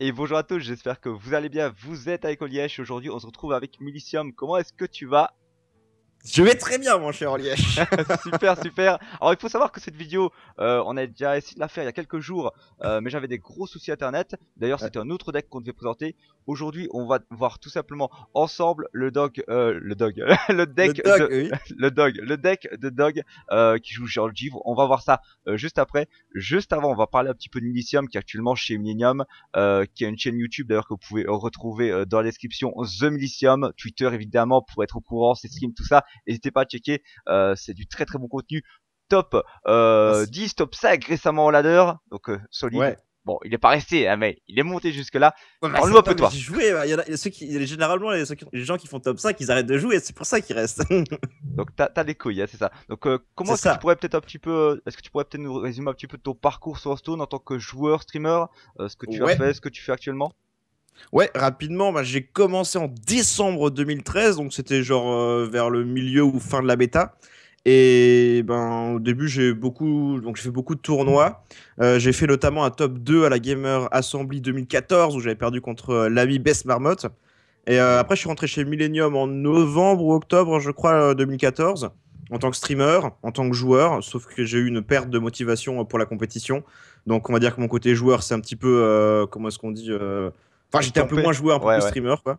Et bonjour à tous, j'espère que vous allez bien, vous êtes avec Oliège, aujourd'hui on se retrouve avec Milicium, comment est-ce que tu vas je vais très bien, mon cher Liège. super, super. Alors, il faut savoir que cette vidéo, euh, on a déjà essayé de la faire il y a quelques jours, euh, mais j'avais des gros soucis internet. D'ailleurs, c'était un autre deck qu'on devait présenter. Aujourd'hui, on va voir tout simplement ensemble le dog, euh, le dog, le deck, le de, le dog, deck de dog qui joue Givre On va voir ça juste après. Juste avant, on va parler un petit peu de Milicium qui est actuellement chez Millennium, qui a une chaîne YouTube d'ailleurs que vous pouvez retrouver dans la description. The Milicium, Twitter évidemment pour être au courant, ses streams, tout ça N'hésitez pas à checker, euh, c'est du très très bon contenu. Top 10, euh, top 5 récemment en ladder, donc euh, solide. Bon, il est pas resté, hein, mais il est monté jusque-là. On parle un peu toi. Joué, y a, ceux qui, y généralement, les, gens qui font top 5, ils arrêtent de jouer, c'est pour ça qu'ils restent. Donc, t'as des couilles, hein, c'est ça. Donc, comment est-ce que tu pourrais peut-être un petit peu, est-ce que tu pourrais peut-être nous résumer un petit peu ton parcours sur Stone en tant que joueur, streamer, ce que tu as fait, ce que tu fais actuellement Ouais, rapidement, bah, j'ai commencé en décembre 2013, donc c'était genre euh, vers le milieu ou fin de la bêta. Et ben, au début, j'ai beaucoup, donc j'ai fait beaucoup de tournois. Euh, j'ai fait notamment un top 2 à la Gamer Assembly 2014 où j'avais perdu contre euh, l'ami Best Marmotte. Et après, je suis rentré chez Millennium en novembre ou octobre, je crois, 2014 en tant que streamer, en tant que joueur, sauf que j'ai eu une perte de motivation pour la compétition. Donc on va dire que mon côté joueur, c'est un petit peu, comment est-ce qu'on dit, Enfin, j'étais un peu moins joueur, un peu plus streamer, quoi.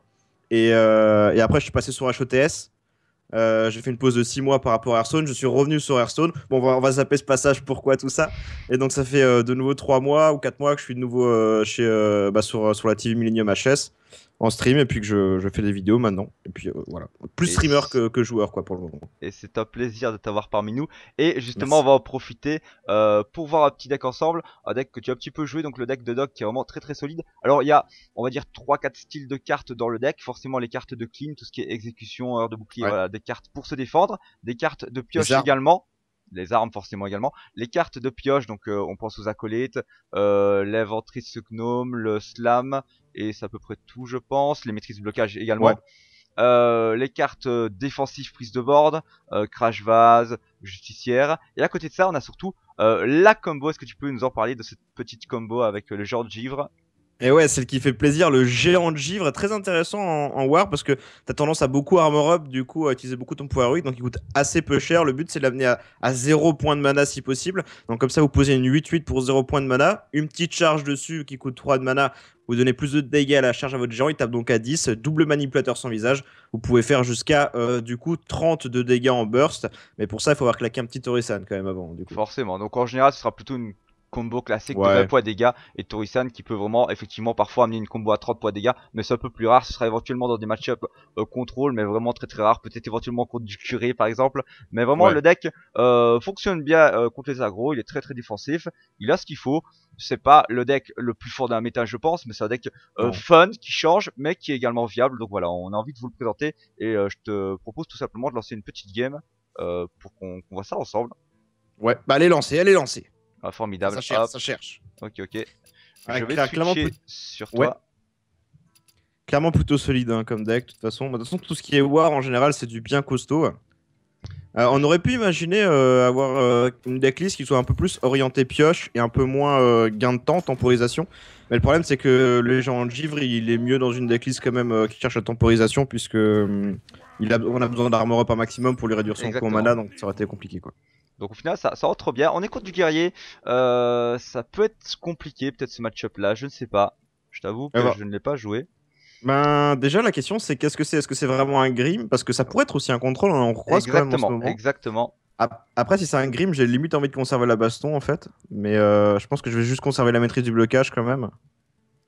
Euh, et, après, je suis passé sur HOTS. Euh, j'ai fait une pause de 6 mois par rapport à Hearthstone. Je suis revenu sur Hearthstone. Bon, on va, zapper ce passage, pourquoi tout ça. Et donc, ça fait euh, de nouveau 3 mois ou 4 mois que je suis de nouveau chez, bah, sur, sur la TV Millennium HS en stream et puis que je, je fais des vidéos maintenant. Et puis euh, voilà, plus streamer que, que, joueur quoi pour le moment. Et c'est un plaisir de t'avoir parmi nous. Et justement, on va en profiter euh, pour voir un petit deck ensemble, un deck que tu as un petit peu joué, donc le deck de Doc qui est vraiment très très solide. Alors il y a, on va dire, 3-4 styles de cartes dans le deck. Forcément les cartes de clean, tout ce qui est exécution, heure de bouclier, voilà, des cartes pour se défendre, des cartes de pioche également les armes forcément également, les cartes de pioche, donc euh, on pense aux acolytes, euh, l'inventrice gnome, le slam, et c'est à peu près tout, je pense. Les maîtrises de blocage également. Euh, les cartes euh, défensives prise de board, euh, crash vase, justicière. Et à côté de ça, on a surtout la combo. Est-ce que tu peux nous en parler de cette petite combo avec le géant de givre et ouais, celle qui fait plaisir, le géant de givre, très intéressant en, War parce que t'as tendance à beaucoup armor up, du coup à utiliser beaucoup ton pouvoir 8 donc il coûte assez peu cher. Le but c'est de l'amener à, à 0 point de mana si possible. Donc comme ça vous posez une 8-8 pour 0 points de mana, une petite charge dessus qui coûte 3 de mana, vous donnez plus de dégâts à la charge à votre géant, il tape donc à 10. Double manipulateur sans visage. Vous pouvez faire jusqu'à euh, du coup 30 de dégâts en burst. Mais pour ça, il faut avoir claqué un petit Orisan, quand même avant. Du coup. Forcément. Donc en général, ce sera plutôt une combo classique de 20 points dégâts et Torisan qui peut vraiment effectivement parfois amener une combo à 30 points dégâts mais c'est un peu plus rare ce sera éventuellement dans des match-up euh, contrôle mais vraiment très très rare peut-être éventuellement contre du curé par exemple mais vraiment le deck euh, fonctionne bien euh, contre les agros il est très très défensif il a ce qu'il faut c'est pas le deck le plus fort d'un méta je pense mais c'est un deck fun qui change mais qui est également viable donc voilà on a envie de vous le présenter et je te propose tout simplement de lancer une petite game pour qu'on voit ça ensemble ouais bah elle est lancée elle est lancée ah, formidable. Ça cherche, Ok, ok. je clairement sur toi. Clairement plutôt solide hein, comme deck, de toute façon. Bah, de toute façon, tout ce qui est War en général, c'est du bien costaud. Euh, on aurait pu imaginer euh, avoir euh, une decklist qui soit un peu plus orientée pioche et un peu moins gain de temps, temporisation. Mais le problème, c'est que le en Givre, il est mieux dans une decklist quand même qui cherche la temporisation, puisque hum, on a besoin d'armor up un maximum pour lui réduire son coût en mana, donc ça aurait été compliqué quoi. Donc au final, ça, ça rentre bien. On est contre du guerrier. Euh, ça peut être compliqué, peut-être ce match-up là, je ne sais pas. Je t'avoue que eh ben. je ne l'ai pas joué. Ben déjà la question c'est qu'est-ce que c'est Est-ce que c'est vraiment un grim Parce que ça pourrait être aussi un contrôle, hein. on croise quand même en ce moment. Exactement. Après si c'est un grim, j'ai limite envie de conserver la baston en fait, mais euh, je pense que je vais juste conserver la maîtrise du blocage quand même.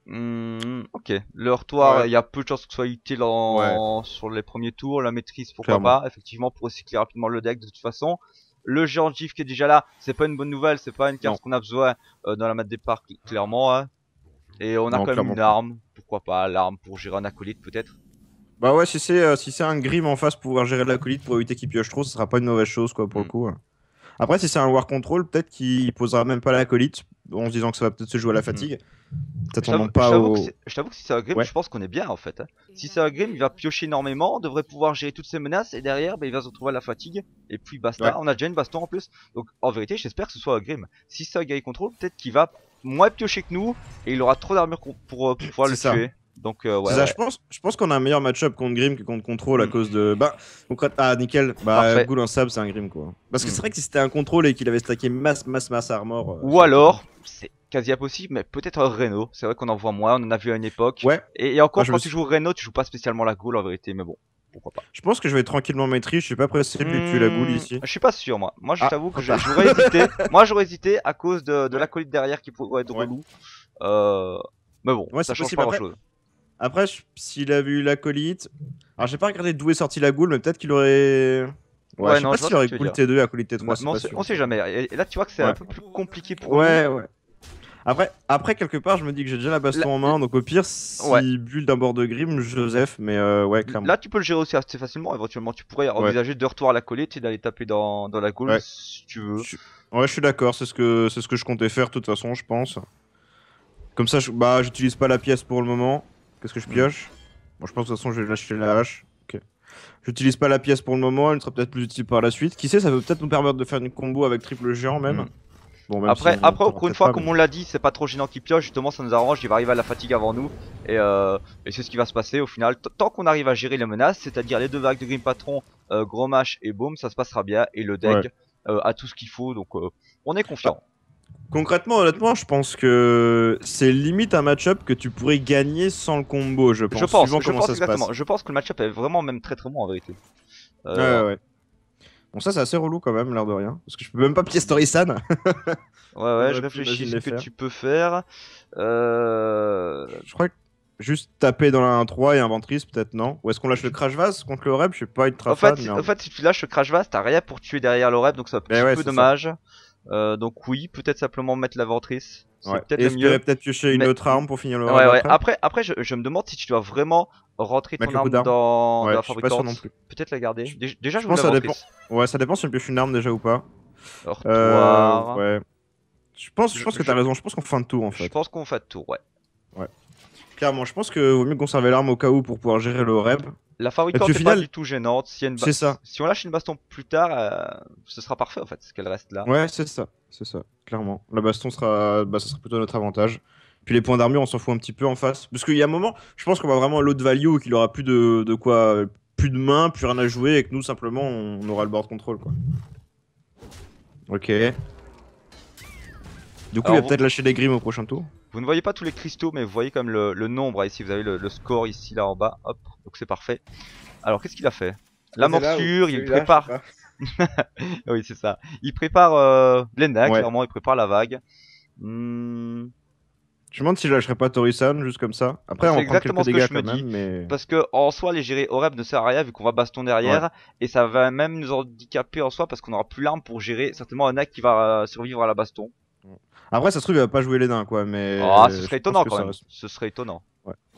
Hmm, ok. Le retour, il y a peu de chances que ce soit utile sur les premiers tours. La maîtrise, pourquoi pas. Effectivement, pour recycler rapidement le deck de toute façon. Le géant GIF qui est déjà là, c'est pas une bonne nouvelle, c'est pas une carte qu'on a besoin euh, dans la map départ, clairement. Hein. Et on a quand même une arme, pourquoi pas, l'arme pour gérer un acolyte peut-être. Bah ouais, si c'est euh, si c'est un Grim en face pour pouvoir gérer l'acolyte pour éviter qu'il pioche trop, ce sera pas une mauvaise chose quoi pour le mm. coup. Hein. Après, si c'est un War Control, peut-être qu'il posera même pas l'acolyte en se disant que ça va peut-être se jouer à la mhm. fatigue. pas Je t'avoue que si c'est un Grim, je pense qu'on est bien en fait. Hein. Si c'est un Grim, il va piocher énormément, devrait pouvoir gérer toutes ses menaces et derrière, bah, il va se retrouver à la fatigue. Et puis basta, on a déjà une baston en plus. Donc en vérité, j'espère que ce soit un Grim. Si c'est un Gary Control, peut-être qu'il va moins piocher que nous et il aura trop d'armure euh, pour, pouvoir le tuer. Donc, euh, Je pense, je pense qu'on a un meilleur match-up contre Grim que contre Control à mm. cause de. Bah, Ah, nickel. Bah, Ghoul en sable, c'est un Grim, quoi. Parce que mm. c'est vrai que si c'était un Control et qu'il avait stacké masse, masse, masse armor. Euh, Ou alors, c'est quasi impossible, mais peut-être Reno. C'est vrai qu'on en voit moins, on en a vu à une époque. Ouais. Et, encore, quand tu joues Reno, tu joues pas spécialement la Ghoul en vérité, mais bon. Pourquoi pas. Je pense que je vais tranquillement maîtriser, je suis pas pressé de tuer la Ghoul hmm, ici. Je suis pas sûr, moi. Moi, je ah, t'avoue que j'aurais hésité. Moi, j'aurais hésité à cause de, la l'acolyte derrière qui pourrait être relou. Euh, mais bon, ça change pas grand chose. Après, s'il avait eu l'acolyte. Alors, j'ai pas regardé d'où est sortie la goule, mais peut-être qu'il aurait. Ouais, ouais je sais pas s'il aurait cool T2, acolyte T3. on sait jamais. Et là, tu vois que c'est un peu plus compliqué pour Ouais, ouais. Après, après, quelque part, je me dis que j'ai déjà la baston en main, donc au pire, s'il bulle d'un bord de Grim, Joseph, mais euh, ouais, clairement. Là, tu peux le gérer aussi assez facilement, éventuellement, tu pourrais envisager de retour à la colite et d'aller taper dans, la goule si tu veux. Ouais, je suis d'accord, c'est ce, que... ce que je comptais faire de toute façon, je pense. Comme ça, je... bah, j'utilise pas la pièce pour le moment. Qu'est-ce que je pioche Bon, je pense de toute façon, je vais lâcher la hache. Ok. J'utilise pas la pièce pour le moment, elle sera peut-être plus utile par la suite. Qui sait, ça peut peut-être nous permettre de faire une combo avec triple géant même. Hmm. Bon, même après, après une fois, comme on l'a dit, c'est pas trop gênant qu'il pioche, justement ça nous arrange, il va arriver à la fatigue avant nous, et, euh, et c'est ce qui va se passer au final. Tant qu'on arrive à gérer les menaces, c'est-à-dire les deux vagues de Grim Patron, euh, Gros et Boom, ça se passera bien, et le deck euh, a tout ce qu'il faut, donc on est confiant. Concrètement, honnêtement, je pense que c'est limite un match-up que tu pourrais gagner sans le combo, je pense. Je pense, Je pense que le match-up est vraiment même très très bon en vérité. Euh, ouais, ouais. Bon, ça, c'est assez relou quand même, l'air de rien. Parce que je peux même pas Story San. ouais, ouais, je réfléchis ce que tu peux faire. Euh, je crois que juste taper dans la 1-3 et inventrice peut-être, non Ou est-ce qu'on lâche le crash vase contre le rep Je suis pas être en fait, en... fait, si tu lâches le crash vase, t'as rien pour tuer derrière le Reb, donc ben c'est un peu dommage. Euh, donc oui, peut-être simplement mettre l'aventrice Ouais. Peut-être peut-être piocher une autre arme pour finir le. Ouais, ouais. Après, après, je, me demande si tu dois vraiment rentrer ton arme dans, la Peut-être la garder. déjà, je, je ça dépend. Ouais, ça dépend si on pioche une arme déjà ou pas. Euh, ouais. Je pense, que t'as raison. Je pense qu'on fait un tour en fait. Je pense qu'on fait un tour, ouais. Ouais. Clairement, je pense qu'il vaut mieux conserver l'arme au cas où pour pouvoir gérer le rep la fabricante n'est pas du tout gênante. Si, si on lâche une baston plus tard, euh, ce sera parfait en fait, ce qu'elle reste là. Ouais, c'est ça, c'est ça, clairement. La baston sera, bah, ça sera plutôt notre avantage. Puis les points d'armure, on s'en fout un petit peu en face. Parce qu'il y a un moment, je pense qu'on va vraiment à l'autre value qu'il aura plus de, de quoi, plus de mains, plus rien à jouer et que nous simplement on aura le board control quoi. Ok. Du coup, il va peut-être lâcher des grimes au prochain tour. Vous ne voyez pas tous les cristaux, mais vous voyez comme le, le, nombre. Ici, vous avez le, score ici, là en bas. Hop, donc c'est parfait. Alors, qu'est-ce qu'il a fait La ah, morsure, il prépare. oui, c'est ça. Il prépare euh, clairement, il prépare la vague. Hmm. Je me demande si je lâcherais pas Torisan juste comme ça. Après, on prend quelques dégâts que je quand me même, mais... Parce que en soi, les gérer Oreb ne sert à rien vu qu'on va baston derrière. Et ça va même nous handicaper en soi parce qu'on aura plus l'arme pour gérer certainement un acte qui va euh, survivre à la baston. Après, ça se trouve, il va pas jouer les nains, quoi. Mais oh, ce serait étonnant quand même. Ce serait étonnant.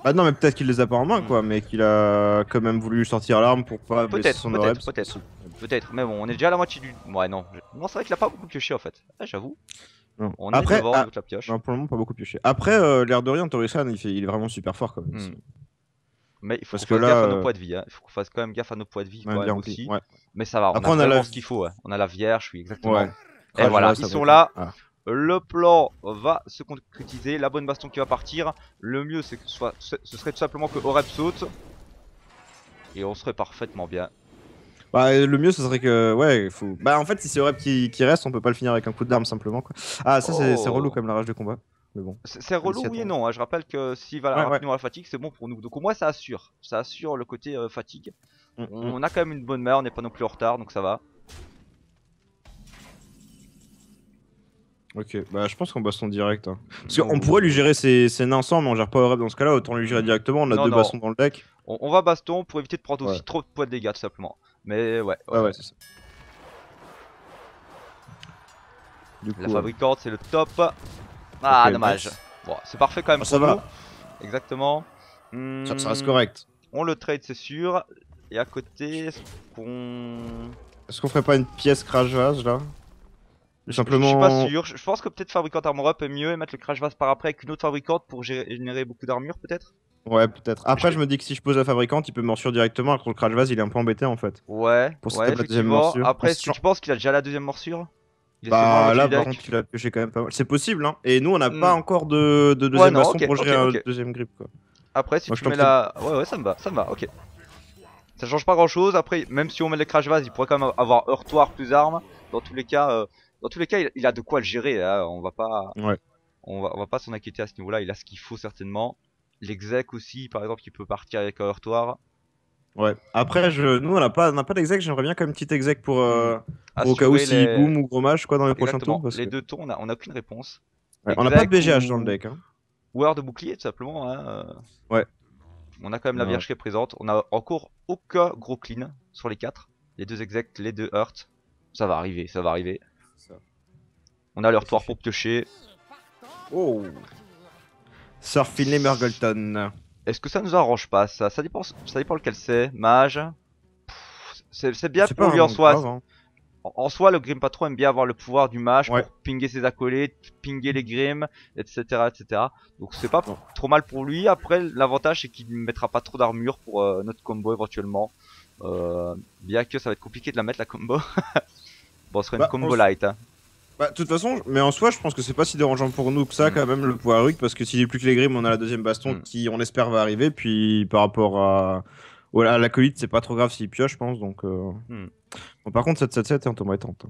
Ah non, mais peut-être qu'il les a pas en main, quoi. Mm. Mais qu'il a quand même voulu sortir l'arme pour pas peut-être, Peut-être, peut-être. Peut-être. Mais bon, on est déjà à la moitié du. Ouais, non. Non, c'est vrai qu'il a pas beaucoup pioché en fait. Ah, j'avoue. On est devant, ah, la pioche. Non, pour le moment, pas beaucoup pioché. Après, euh, l'air de rien, Torisan, il, il est vraiment super fort, quand même. Mm. Mais il faut se qu là, gaffe à nos poids de vie. Hein. Il faut qu'on fasse quand même gaffe à nos poids de vie. Quand même aussi. Mais ça va, on Après, a, on a la... ce qu'il faut. Hein. On a la vierge, oui, exactement. Et voilà, ils sont là. Le plan va se concrétiser. La bonne baston qui va partir. Le mieux, c'est que ce, soit, ce serait tout simplement que Oreb saute. Et on serait parfaitement bien. Bah, le mieux, ce serait que. Ouais, il faut. Bah, en fait, si c'est Oreb qui, reste, on peut pas le finir avec un coup d'arme simplement. Quoi. Ah, ça, c'est oh. relou comme la rage de combat. Mais bon. C'est relou, oui et non. Hein. Je rappelle que s'il va rapidement la fatigue, c'est bon pour nous. Donc, au moins, ça assure. Ça assure le côté euh, fatigue. Mm, on mm. a quand même une bonne main, on n'est pas non plus en retard, donc ça va. Ok, bah je pense qu'on baston direct. Hein. Parce qu'on pourrait lui gérer ses, ses nains ensemble, mais on gère pas rep dans ce cas-là, autant lui gérer mm. directement, on a deux bastons dans le deck. On, va baston pour éviter de prendre aussi trop de poids de dégâts tout simplement. Mais ouais, ouais. Ah ouais, c'est ça. Du coup, la fabricante c'est le top. Ah dommage. Bon, c'est parfait quand même. Ah, ça va. Exactement. ça, reste hmm, correct. On le trade c'est sûr. Et à côté, est-ce qu'on... Est-ce qu'on ferait pas une pièce crash vase là Simplement... Je suis pas sûr. Je pense que peut-être Fabricant Armor Up est mieux et mettre le Crash Vase par après avec une autre fabricante pour générer beaucoup d'armure, peut-être Ouais, peut-être. Après, je... me dis que si je pose la fabricante, il peut morsure directement, alors le Crash Vase, il est un peu embêté en fait. Ouais, pour ouais, deuxième morsure. Après, si tu penses qu'il a déjà la deuxième morsure bah là, par contre, tu l'as pioché quand même pas mal. C'est possible, hein. Et nous, on n'a hmm. pas encore de, de deuxième ouais, pour gérer un deuxième grip, quoi. Après, si tu mets la. Ouais, ouais, ça me va, ça me va, ok. Ça change pas grand chose. Après, même si on met le crash vase, il pourrait quand même avoir heurtoir plus armes. Dans tous les cas, euh, dans tous les cas, il, a de quoi le gérer. Hein. On va pas, on va, pas s'en inquiéter à ce niveau-là. Il a ce qu'il faut certainement. L'exec aussi, par exemple, qui peut partir avec un heurtoir. Ouais. Après, je... nous, on n'a pas, a pas d'exec. J'aimerais bien quand même petit exec pour, euh, hmm. au cas où si boom ou gros quoi, dans les prochains tours. les deux tours, on a aucune réponse. on n'a pas de BGH dans le deck. Hein. Ou de bouclier, tout simplement. Hein. Ouais. On a quand même la vierge qui est présente. On a encore aucun gros clean sur les quatre. Les deux execs, les deux hurts. Ça va arriver, ça va arriver. On a leur retour pour piocher. Oh Sir Finley Murgleton. Est-ce que ça nous arrange pas ça ça dépend, ça dépend lequel c'est. Mage. C'est bien pour lui en soi. Hein. en, soi, le Grim Patron aime bien avoir le pouvoir du mage pour pinguer ses accolés pinguer les Grims, etc. etc. Donc c'est pas trop mal pour lui. Après, l'avantage c'est qu'il ne mettra pas trop d'armure pour euh, notre combo éventuellement. Euh, bien que ça va être compliqué de la mettre la combo. bon, ce serait une bah, combo light. Hein. Bah, de toute façon, mais en soi, je pense que c'est pas si dérangeant pour nous que ça, mm. quand même, le pouvoir rug parce que s'il est plus que les Grimm, on a la deuxième baston mm. qui, on espère va arriver. Puis par rapport à, à la colite c'est pas trop grave s'il pioche, je pense. Donc, euh, mm. par contre, 7-7-7 hein, est tente.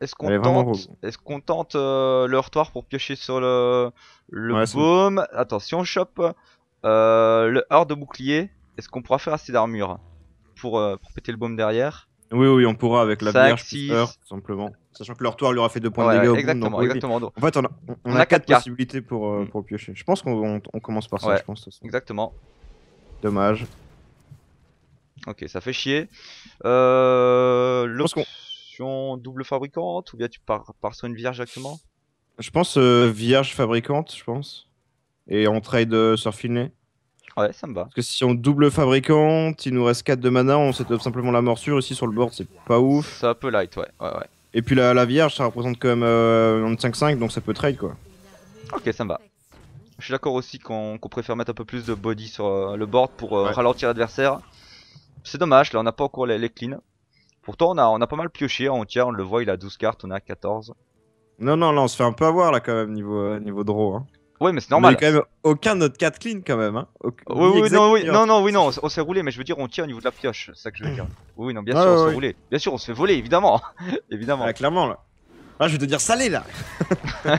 Est-ce qu'on tente, est qu'on tente euh, le heurtoir pour piocher sur le, baume Attention, Chop, euh, le hors de bouclier. Est-ce qu'on pourra faire assez d'armure pour, pour péter le baume derrière oui, oui, on pourra avec la vierge simplement. Sachant que leur toit lui aura fait 2 points de dégâts. Au en fait, on a, on, 4 possibilités pour, euh, mm. pour le piocher. Je pense qu'on commence par ça, je pense. Exactement. Dommage. Ok, ça fait chier. Euh, L'option double fabricante ou bien tu pars, pars sur une vierge directement Je pense euh, vierge fabricante, je pense. Et on trade euh, sur Finlay. Ouais, ça me va. Parce que si on double fabricante, il nous reste 4 de mana, on s'est simplement la morsure. Ici sur le board, c'est pas ouf. C'est un peu light, ouais. ouais, ouais. Et puis la, vierge, ça représente quand même 25 euh, 5-5, donc ça peut trade quoi. Ok, ça me va. Je suis d'accord aussi qu'on préfère mettre un peu plus de body sur euh, le board pour euh, ralentir l'adversaire. C'est dommage, là on n'a pas encore les, les clean. Pourtant, on a, on a pas mal pioché on tient, on le voit, il a 12 cartes, on a 14. Non, non, là on se fait un peu avoir là quand même niveau, niveau draw. Hein. Ouais, mais c'est normal. Mais a quand même aucun de notre 4 clean quand même. Hein. Oui, oui, non, oui, non, non, oui, non, on s'est roulé, mais je veux dire, on tire au niveau de la pioche, c'est ça que je veux dire. Oui, non, bien sûr, on s'est roulé. Bien sûr, on se fait voler, évidemment. évidemment. Ah, clairement, là. Ah, je vais te dire salé, là.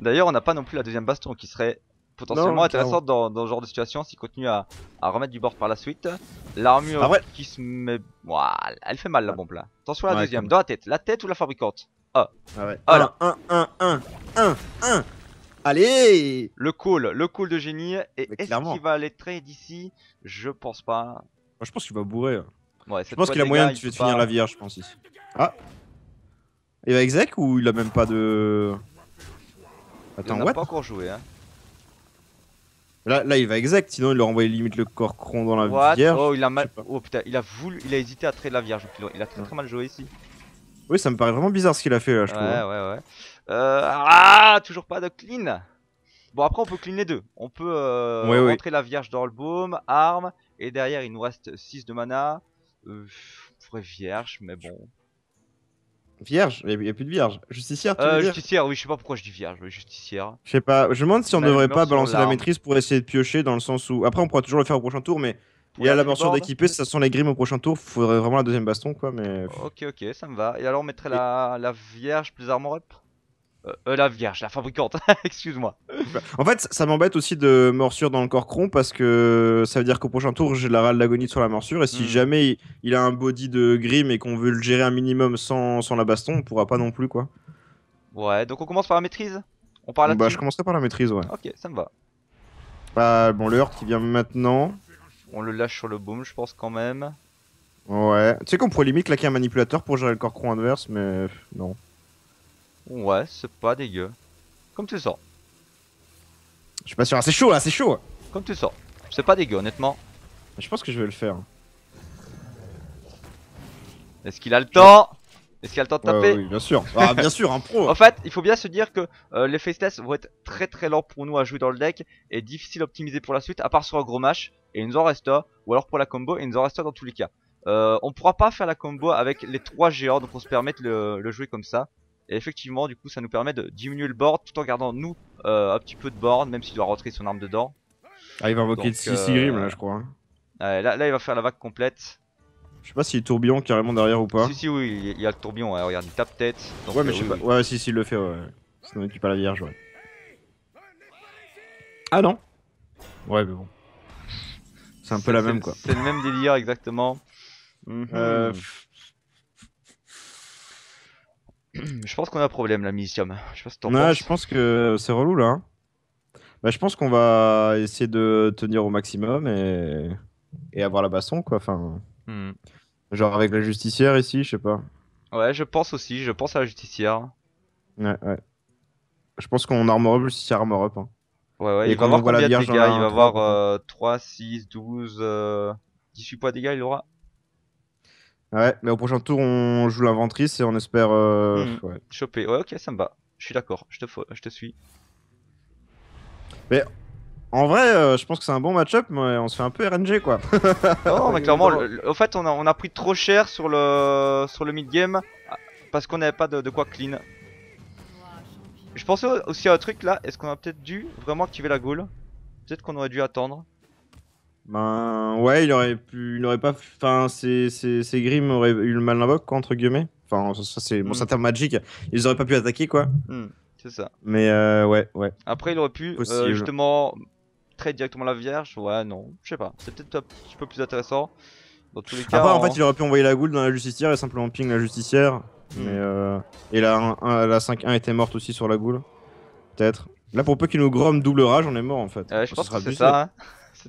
D'ailleurs, on n'a pas non plus la deuxième baston qui serait potentiellement intéressante dans, ce genre de situation s'il continue à, remettre du bord par la suite. L'armure ah qui se met. Voilà elle fait mal la bombe là. Attention à la deuxième, dans la tête. La tête ou la fabricante Ah. ah ouais. 1, 1, 1, 1, 1 Allez Le call, le call de génie. Et est-ce qu'il va aller trade d'ici Je pense pas. Moi, je pense qu'il va bourrer. Hein. je pense qu'il a moyen de, finir la vierge, hein, je pense ici. Ah Il va exec ou il a même pas de. Attends, il a pas encore joué, hein. Là, il va exact, sinon il leur envoie limite le corps cron dans la vierge. Oh, il a mal. Oh putain, il a voulu, il a hésité à trade la vierge. Il a très très mal joué ici. Oui, ça me paraît vraiment bizarre ce qu'il a fait là, je trouve. Hein. Ouais, ouais, ouais. Euh, ah, toujours pas de clean. Bon, après, on peut clean les deux. On peut euh, rentrer la Vierge dans le baume, arme, et derrière, il nous reste 6 de mana. Euh, Vierge, mais bon. Vierge Il n'y a, plus de vierge. Justicière, tu euh, Justicière, oui, je sais pas pourquoi je dis vierge, justicière. Je sais pas, je me demande si on ne bah, devrait pas balancer la maîtrise pour essayer de piocher dans le sens où. Après, on pourra toujours le faire au prochain tour, mais il y a la mention d'équiper, ça sent les grimes au prochain tour, faudrait vraiment la deuxième baston, quoi, mais. Ok, ok, ça me va. Et alors, on mettrait la, la vierge plus armor up euh, euh, la vierge, la fabricante, excuse-moi. En fait, ça m'embête aussi de morsure dans le corps-cron parce que ça veut dire qu'au prochain tour, j'ai la râle d'agonie sur la morsure et si hmm. jamais il a un body de grim et qu'on veut le gérer un minimum sans, la baston, on pourra pas non plus quoi. Ouais, donc on commence par la maîtrise On parle Bah, je commencerai par la maîtrise, ouais. Ok, ça me va. Bah, bon, le qui vient maintenant. On le lâche sur le boom, je pense quand même. Ouais, tu sais qu'on pourrait limite claquer un manipulateur pour gérer le corps-cron adverse, mais non. Ouais, c'est pas dégueu. Comme tu sens. Je suis pas sûr, ah, c'est chaud là, c'est chaud Comme tu sens. C'est pas dégueu, honnêtement. Je pense que je vais le faire. Est-ce qu'il a le temps Est-ce qu'il a le temps de taper Oui, bien sûr. Ah, bien sûr, un pro. en fait, il faut bien se dire que euh, les face vont être très très lents pour nous à jouer dans le deck et difficile à optimiser pour la suite, à part sur un gros match et il nous en reste un, ou alors pour la combo et il nous en reste un dans tous les cas. Euh, on pourra pas faire la combo avec les trois géants, donc on se permet de le jouer comme ça. Et effectivement, du coup, ça nous permet de diminuer le board tout en gardant nous euh, un petit peu de board, même s'il doit rentrer son arme dedans. Ah, il va invoquer 6 euh... là, je crois. Hein. là, il va faire la vague complète. Je sais pas s'il si tourbillon carrément derrière ou pas. Si, si, oui, il y a le tourbillon, regarde, il tape tête. ouais, mais euh, je sais pas. Ouais, si, si, le fait, ouais. Sinon, il tue pas la vierge, ouais. Ah non Ouais, mais bon. C'est un peu la même, quoi. C'est le même délire, exactement. Mhm. Euh, je pense qu'on a un problème là, misium Je Je pense que c'est relou là. Hein. Bah, je pense qu'on va essayer de tenir au maximum et, avoir la basson quoi. Enfin, hmm. Genre avec la justicière ici, je sais pas. Ouais, je pense aussi, je pense à la justicière. Ouais, ouais. Je pense qu'on armor up, justicière armor up. Ouais, ouais, il va avoir combien de dégâts, il va avoir 3, 6, 12, 18 points de dégâts, il aura. Ouais, mais au prochain tour, on joue l'inventrice et on espère euh... Hmm. choper. Ouais, ok, ça me va. Je suis d'accord, je te, je te suis. Mais en vrai, euh, je pense que c'est un bon match-up, mais on se fait un peu RNG quoi. non, mais clairement, au fait, on a, pris trop cher sur le, sur le mid-game parce qu'on n'avait pas de, quoi clean. Je pensais aussi à un truc là, est-ce qu'on a peut-être dû vraiment activer la ghoul Peut-être qu'on aurait dû attendre. Ben ouais, il aurait pu, il aurait pas, enfin, ses Grimm auraient eu le mal d'invoque quoi entre guillemets. Enfin, ça, c'est mon mm. terme magique. Ils auraient pas pu attaquer quoi. Mm, c'est ça. Mais euh, ouais, ouais. Après, il aurait pu aussi euh, justement très directement la Vierge. Ouais, non, je sais pas. C'est peut-être un petit peu plus intéressant. Dans tous les cas. Après, en, fait, hein. il aurait pu envoyer la goule dans la justicière et simplement ping la justicière. Mm. Mais euh, Et la, la 5-1 était morte aussi sur la goule. Peut-être. Là, pour peu qu'il nous gromme double rage, on est mort en fait. je pense que c'est ça. Hein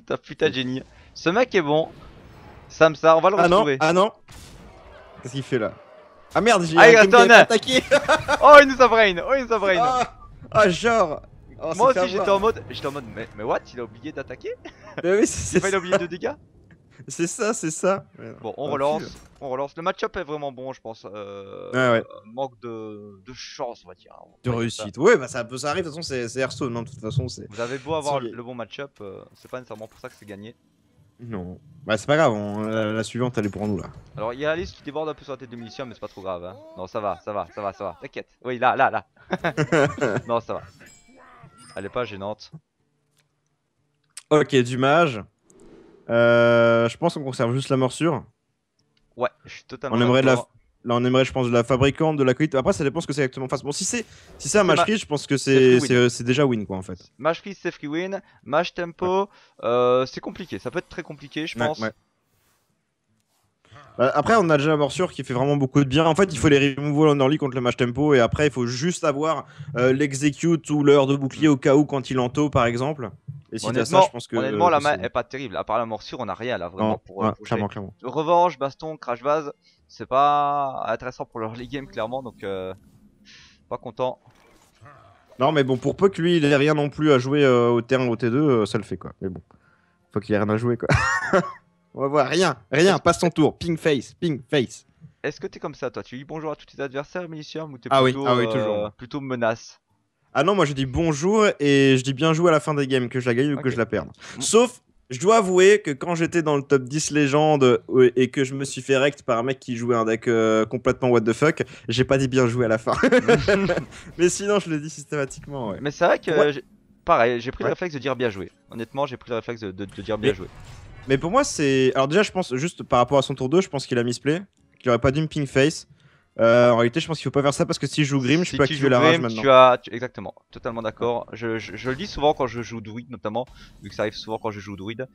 c'est putain de génie. Ce mec est bon. Samsa on va le ah retrouver. ah non Qu'est-ce qu'il fait là Ah merde, j'ai été ah, attaqué Oh, il nous a brain Oh, il nous a brain Ah, ah genre oh, Moi aussi j'étais en mode, j'étais en mode, mais, what Il a oublié d'attaquer Mais oui, c'est ça. Il a oublié de dégâts c'est ça, c'est ça. Bon, on relance. On relance. Le match-up est vraiment bon, je pense. Euh, ah euh Manque de, chance, on va dire. Hein, de réussite. Ouais, bah ça arrive. De toute façon, c'est Hearthstone. Hein, de toute façon, Vous avez beau avoir le bon match-up, euh, c'est pas nécessairement pour ça que c'est gagné. Non. Bah c'est pas grave. La, suivante, elle est pour nous là. Alors il y a Alice qui déborde un peu sur la tête de munitions mais c'est pas trop grave. Hein. Non, ça va, ça va, ça va, ça va. T'inquiète. Oui, là, là, là. non, ça va. Elle est pas gênante. Ok, du mage. Euh, je pense qu'on conserve juste la morsure. Ouais, je suis totalement. On aimerait la. Là, on aimerait, je pense, de la fabricante, de la qualité. Après, ça dépend ce que c'est exactement. face. bon, si c'est si c'est un match je pense que c'est déjà win, quoi, en fait. Match free, c'est free win. Match tempo, euh, c'est compliqué. Ça peut être très compliqué, je pense. Euh, après, on a déjà la morsure qui fait vraiment beaucoup de bien. En fait, il faut les en early contre le match tempo et après, il faut juste avoir euh, l'execute ou l'heure de bouclier au cas où quand il ento, par exemple. Et si je pense que. Honnêtement, la euh, main est... pas terrible. À part la morsure, on a rien là vraiment Revanche, baston, crash vase, c'est pas intéressant pour leur league game clairement donc pas content. Non, mais bon, pour peu que lui il ait rien non plus à jouer au T1 ou au T2, ça le fait quoi. Mais bon, faut qu'il ait rien à jouer quoi. On va voir, rien, rien, passe ton tour. Ping face, ping face. Est-ce que t'es comme ça, toi Tu dis bonjour à tous tes adversaires, Milicium, ou t'es ah plutôt, oui, ah oui, toujours. Euh, plutôt menace Ah non, moi je dis bonjour et je dis bien joué à la fin des games, que je la gagne ou que je la perde. Mm. Sauf, je dois avouer que quand j'étais dans le top 10 légende euh, et que je me suis fait rect par un mec qui jouait un deck euh, complètement what the fuck, j'ai pas dit bien joué à la fin. Mais sinon, je le dis systématiquement. Mais c'est vrai que. Pareil, j'ai pris le réflexe de dire bien joué. Honnêtement, j'ai pris le réflexe de, dire bien joué. Mais pour moi, c'est. Alors, déjà, je pense, juste par rapport à son tour 2, je pense qu'il a mis play, qu'il aurait pas dû me ping face. Euh, en réalité, je pense qu'il faut pas faire ça parce que si je joue Grim, je peux activer la rage maintenant. Tu as... Exactement, totalement d'accord. Je, le dis souvent quand je joue Druid, notamment, vu que ça arrive souvent quand je joue Druid.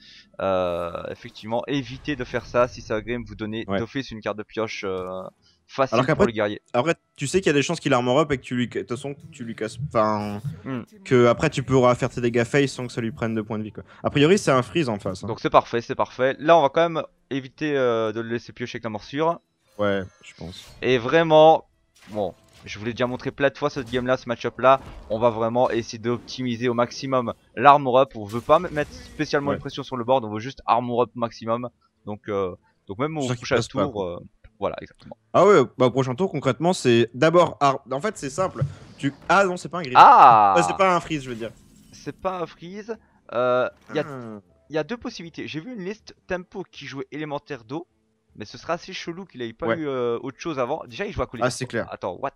Euh, effectivement, évitez de faire ça si ça Grim, vous donnez une carte de pioche. Euh, facile alors pour le guerrier. Après, tu sais qu'il y a des chances qu'il armor up et que tu lui, de toute façon, tu lui casses, enfin, hmm. que après tu pourras faire tes dégâts face sans que ça lui prenne de points de vie. Quoi. A priori, c'est un freeze en face. Hein. Donc c'est parfait, c'est parfait. Là, on va quand même éviter euh, de le laisser piocher avec la morsure. Ouais, je pense. Et vraiment, bon, je vous l'ai déjà montré plein de fois cette game là, ce match up là, on va vraiment essayer d'optimiser au maximum l'armor up. On veut pas mettre spécialement une pression sur le board, on veut juste armor up maximum. Donc, euh, donc même au prochain tour. Voilà, exactement. Ah ouais, bah, au prochain tour, concrètement, c'est d'abord. En fait, c'est simple. Tu... Ah non, c'est pas un gris. Ah C'est pas un freeze, je veux dire. C'est pas un freeze. Il euh, ah. y, a deux possibilités. J'ai vu une liste tempo qui jouait élémentaire d'eau, mais ce sera assez chelou qu'il ait pas eu euh, autre chose avant. Déjà, il joue à Ah, c'est clair. Attends, what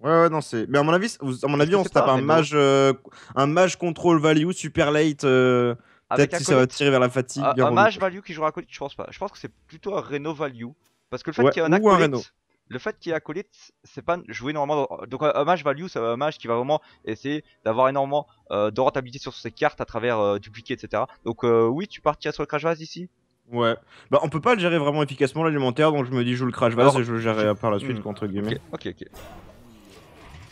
Ouais, ouais, non, c'est. Mais à mon avis, à mon avis on se tape un mage, euh, un mage control value super late. Peut-être si ça va tirer vers la fatigue. un mage value qui jouera à côté, je pense pas. Je pense que c'est plutôt un Reno value parce que le fait qu'il y ait un acolyte, le fait qu'il y ait c'est pas jouer normalement. Donc un value, c'est un mage qui va vraiment essayer d'avoir énormément euh, de rentabilité sur ses cartes à travers euh, dupliquer, etc. Donc euh, oui, tu partiras sur le crash vase ici. Ouais. Bah on peut pas le gérer vraiment efficacement l'alimentaire, donc je me dis joue le crash vase et je le gérerai par la suite contre hmm. entre guillemets. Ok, ok.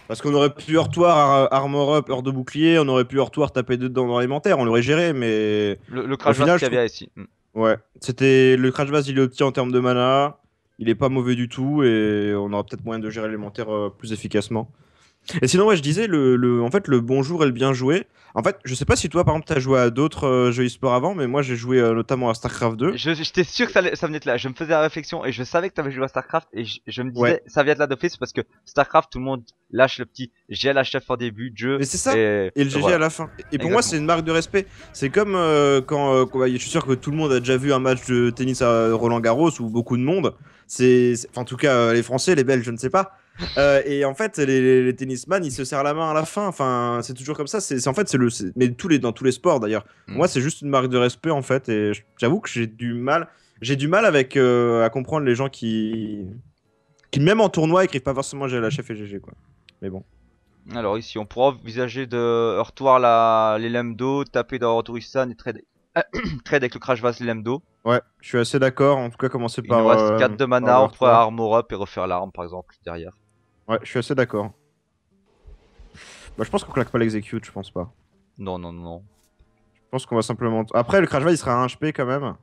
Parce qu'on aurait pu heurtoir armor up, heure de bouclier, on aurait pu heurtoir taper dedans dans l'alimentaire, on l'aurait géré, mais. Le, crash vase qu'il y avait ici. Hmm. Ouais, c'était le crash vase il est petit en termes de mana il est pas mauvais du tout et on aura peut-être moyen de gérer l'élémentaire euh, plus efficacement. Et sinon, ouais, je disais, le, en fait, le bonjour et le bien joué. En fait, je sais pas si toi, par exemple, t'as joué à d'autres euh, jeux e-sport avant, mais moi, j'ai joué euh, notamment à StarCraft 2. j'étais sûr que ça, venait de là. Je me faisais la réflexion et je savais que t'avais joué à StarCraft et je, me disais, ça vient de là d'office parce que StarCraft, tout le monde lâche le petit GLHF en début, jeu. Mais c'est ça. Et, le GG à la fin. Et pour moi, c'est une marque de respect. C'est comme euh, quand, je suis sûr que tout le monde a déjà vu un match de tennis à Roland Garros ou beaucoup de monde. C'est, enfin, en tout cas, les Français, les Belges, je ne sais pas. Euh, et en fait, les, les, tennisman, ils se serrent la main à la fin. Enfin, c'est toujours comme ça. C'est en fait, c'est le, mais tous les dans tous les sports d'ailleurs. Mm. Moi, c'est juste une marque de respect en fait. Et j'avoue que j'ai du mal, j'ai du mal avec euh, à comprendre les gens qui, qui même en tournoi, écrivent pas forcément chef et GG quoi. Mais bon. Alors ici, on pourra envisager de heurtoir la les lames taper dans Touristan et trade. avec le Crash Vase les Ouais, je suis assez d'accord. En tout cas, commencer par. Il nous reste 4 euh, de mana, on pourrait armor up et refaire l'arme par exemple derrière. Ouais, je suis assez d'accord. Bah, je pense qu'on claque pas l'exécute je pense pas. Non, non, non. Je pense qu'on va simplement. Après, le Crash va il sera à 1 HP quand même.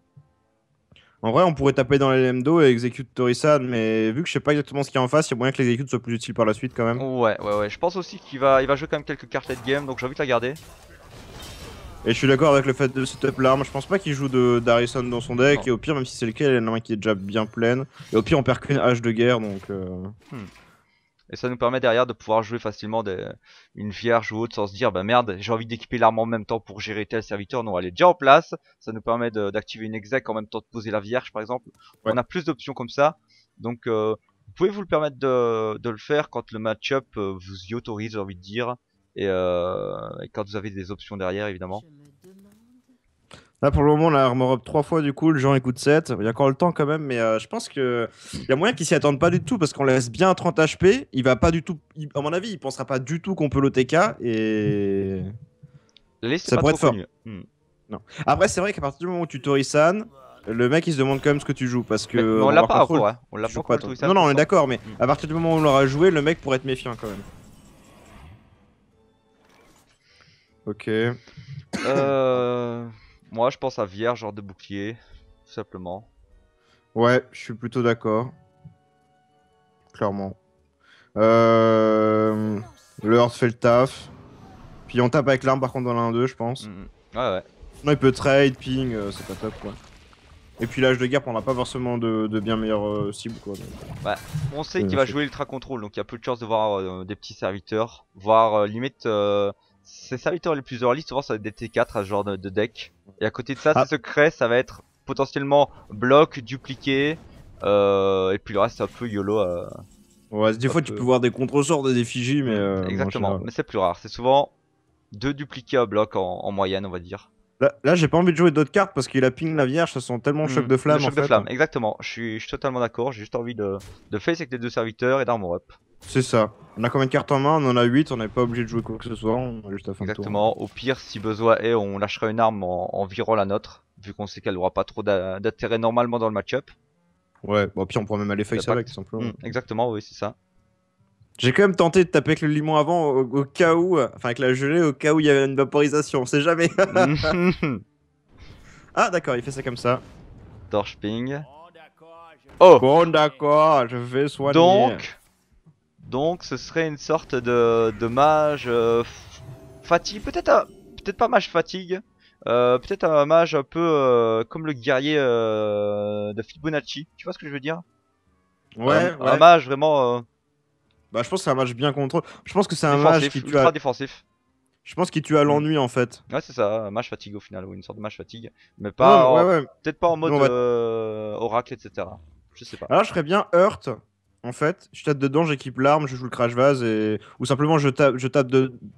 En vrai, on pourrait taper dans les d'eau et exécute Torisan, mais vu que je sais pas exactement ce qu'il y a en face, il y a moyen que l'exécute soit plus utile par la suite quand même. Ouais, ouais, ouais. Je pense aussi qu'il va, il va jouer quand même quelques cartes de game, donc j'ai envie de la garder. Et je suis d'accord avec le fait de setup l'arme. Je pense pas qu'il joue Darison dans son deck. Et au pire, même si c'est le cas, il a une main qui est déjà bien pleine. Et au pire, on perd qu'une hache de guerre, donc. Euh, hmm. Et ça nous permet derrière de pouvoir jouer facilement des, une vierge ou autre sans se dire, bah merde, j'ai envie d'équiper l'arme en même temps pour gérer tel serviteur. Non, elle est déjà en place. Ça nous permet d'activer une exec en même temps de poser la vierge, par exemple. On a plus d'options comme ça. Donc, euh, vous pouvez vous le permettre de, de le faire quand le match-up euh, vous y autorise, j'ai envie de dire. Et, euh, et, quand vous avez des options derrière, évidemment. Là, pour le moment, on armor up trois fois, du coup, le genre coûte 7. Il y a encore le temps quand même, mais euh, je pense que y a moyen qu'ils s'y attendent pas du tout parce qu'on laisse bien 30 HP. Il va pas du tout, à mon avis, il pensera pas du tout qu'on peut l'OTK et. ça pourrait être fort. Hmm. Non. Après, c'est vrai qu'à partir du moment où tu Torisan, le mec il se demande quand même ce que tu joues parce que. on l'a pas encore, On l'a pas, Non, non, on est d'accord, mais hmm. à partir du moment où on l'aura joué, le mec pourrait être méfiant quand même. Ok. Euh. Moi, je pense à vierge, genre de bouclier, tout simplement. Ouais, je suis plutôt d'accord. Clairement. Euh... Le Horde fait le taf. Puis on tape avec l'arme par contre dans l'un 2 je pense. Mm, mm. Ouais, ouais. Non, il peut trade, ping, euh, c'est pas top quoi. Et puis l'âge de guerre on n'a pas forcément de, bien meilleure euh, cible quoi. Ouais, on sait euh, qu'il va jouer ultra contrôle donc il y a peu de chances de voir des petits serviteurs, voire limite ces serviteurs les plus early, souvent ça va être des T4 à ce genre de, deck. Et à côté de ça, ah. secret, ça va être potentiellement bloc, dupliqué, euh, et puis le reste, c'est un peu YOLO. Euh, ouais, des fois, tu peux voir des contre-sorts des effigies, mais. Euh, exactement, mais c'est plus rare. C'est souvent deux dupliqués à bloc en, moyenne, on va dire. Là, j'ai pas envie de jouer d'autres cartes parce qu'il a ping la vierge, ça sent tellement choc mm, de flamme. Choc de flamme, exactement. Je suis, totalement d'accord. J'ai juste envie de, de face avec les deux serviteurs et d'armor up. C'est ça. On a combien de cartes en main On en a 8, on n'est pas obligé de jouer quoi que ce soit, on a juste à fin Exactement, tour. au pire, si besoin est, on lâchera une arme en, virant la nôtre, vu qu'on sait qu'elle n'aura pas trop d'intérêt normalement dans le match-up. Ouais, bon, bah, puis on pourrait même aller face avec, simplement. Hmm, exactement, oui, c'est ça. J'ai quand même tenté de taper avec le limon avant, au, cas où, enfin avec la gelée, au cas où il y avait une vaporisation, on sait jamais. ah, d'accord, il fait ça comme ça. Torch ping. Oh Bon, d'accord, je vais soigner. Donc, donc ce serait une sorte de, mage euh, fatigue, peut-être peut-être pas mage fatigue, euh, peut-être un mage un peu euh, comme le guerrier de Fibonacci. Tu vois ce que je veux dire ouais, un, mage vraiment. Bah, je pense que c'est un mage bien contre, Je pense que c'est un mage qui défensif. Je pense qu'il tue à l'ennui mm. en fait. Ouais, c'est ça, un mage fatigue au final, ou une sorte de mage fatigue. Mais pas. Peut-être pas en mode oracle, etc. Je sais pas. Alors, je ferais bien Heurt en fait, je tape dedans, j'équipe l'arme, je joue le crash vase, et... ou simplement je tape, je tape,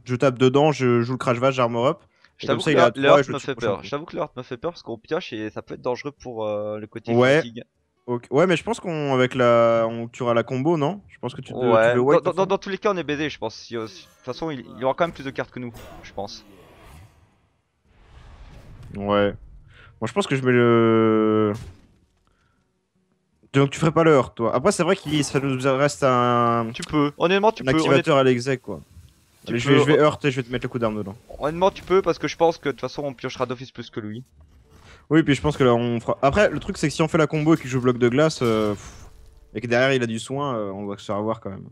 je tape dedans, je joue le crash vase, j'armor up. Je t'avoue que le me fait peur. que me fait peur parce qu'on pioche et ça peut être dangereux pour euh, le côté ouais. Ouais, mais je pense qu'on avec la, tuera la combo, non Je pense que tu, dans, tous les cas, on est baisé, je pense. Euh, de toute façon, il... y aura quand même plus de cartes que nous, je pense. Ouais. Moi, je pense que je mets le donc tu ferais pas le toi. Après, c'est vrai qu'il ça nous reste un. Tu peux. Honnêtement, tu peux. activateur à l'exec, quoi. je, vais, je je vais te mettre le coup d'arme dedans. Honnêtement, tu peux parce que je pense que de toute façon, on piochera d'office plus que lui. Oui, puis je pense que là, on fera. Après, le truc, c'est que si on fait la combo et qu'il joue bloc de glace, euh, et que derrière il a du soin, euh, on va se faire avoir quand même.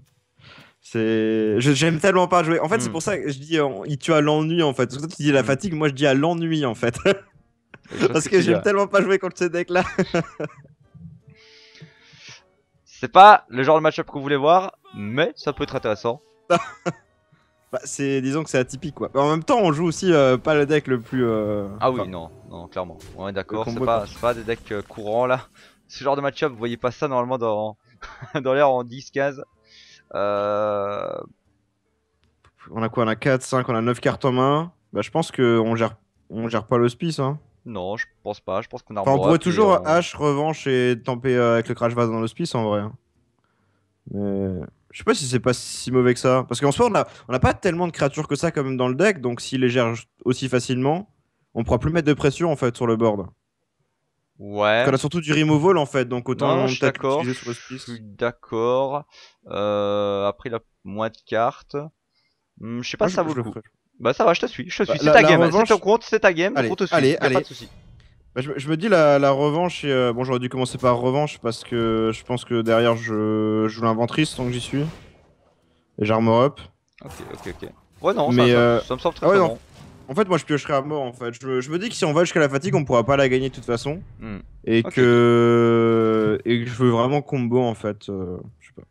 C'est. J'aime tellement pas jouer. En fait, c'est hmm. pour ça que je dis, euh, il tue à l'ennui en fait. Parce toi, tu dis la hmm. fatigue, moi je dis à l'ennui en fait. parce que, j'aime tellement pas jouer contre ces decks là. C'est pas le genre de match-up que vous voulez voir, mais ça peut être intéressant. Bah, c'est, disons que c'est atypique quoi. Bah, en même temps, on joue aussi euh, pas le deck le plus. Euh, ah oui, non, non, clairement. On est d'accord, c'est pas, des decks euh, courants là. Ce genre de match-up, vous voyez pas ça normalement dans, dans l'air en 10-15. On a quoi On a 4, 5, on a 9 cartes en main. Bah, je pense qu'on gère, on gère pas l'hospice. Hein. Non, je pense pas. Je pense qu'on a. Enfin, on pourrait toujours H euh, revanche et tamper euh, avec le crash vase dans l'hospice en vrai. Hein. Mais je sais pas si c'est pas si mauvais que ça. Parce qu'en soi, on a pas tellement de créatures que ça quand même dans le deck. Donc s'il les gère aussi facilement, on pourra plus mettre de pression en fait sur le board. Ouais. Parce on a surtout du removal en fait. Donc autant sur suis d'accord. Euh, après, la a moins de cartes. Hmm, je sais pas, si ça vaut le coup. Bah ça va, je te suis, je te suis. Bah, c'est ta, game, c'est ton compte, c'est ta game, allez, te allez, pas de soucis. Bah, je, me dis la, revanche, et, euh, bon j'aurais dû commencer par revanche parce que je pense que derrière je, joue l'inventrice tant j'y suis. Et j'armor up. Ok, ok, ok. Ouais non, ça, euh, me semble très, ah bon. En fait, moi, je piocherai à mort, en fait. Je, me dis que si on va jusqu'à la fatigue, on pourra pas la gagner de toute façon. Hmm. Et, que... et que je veux vraiment combo, en fait. Euh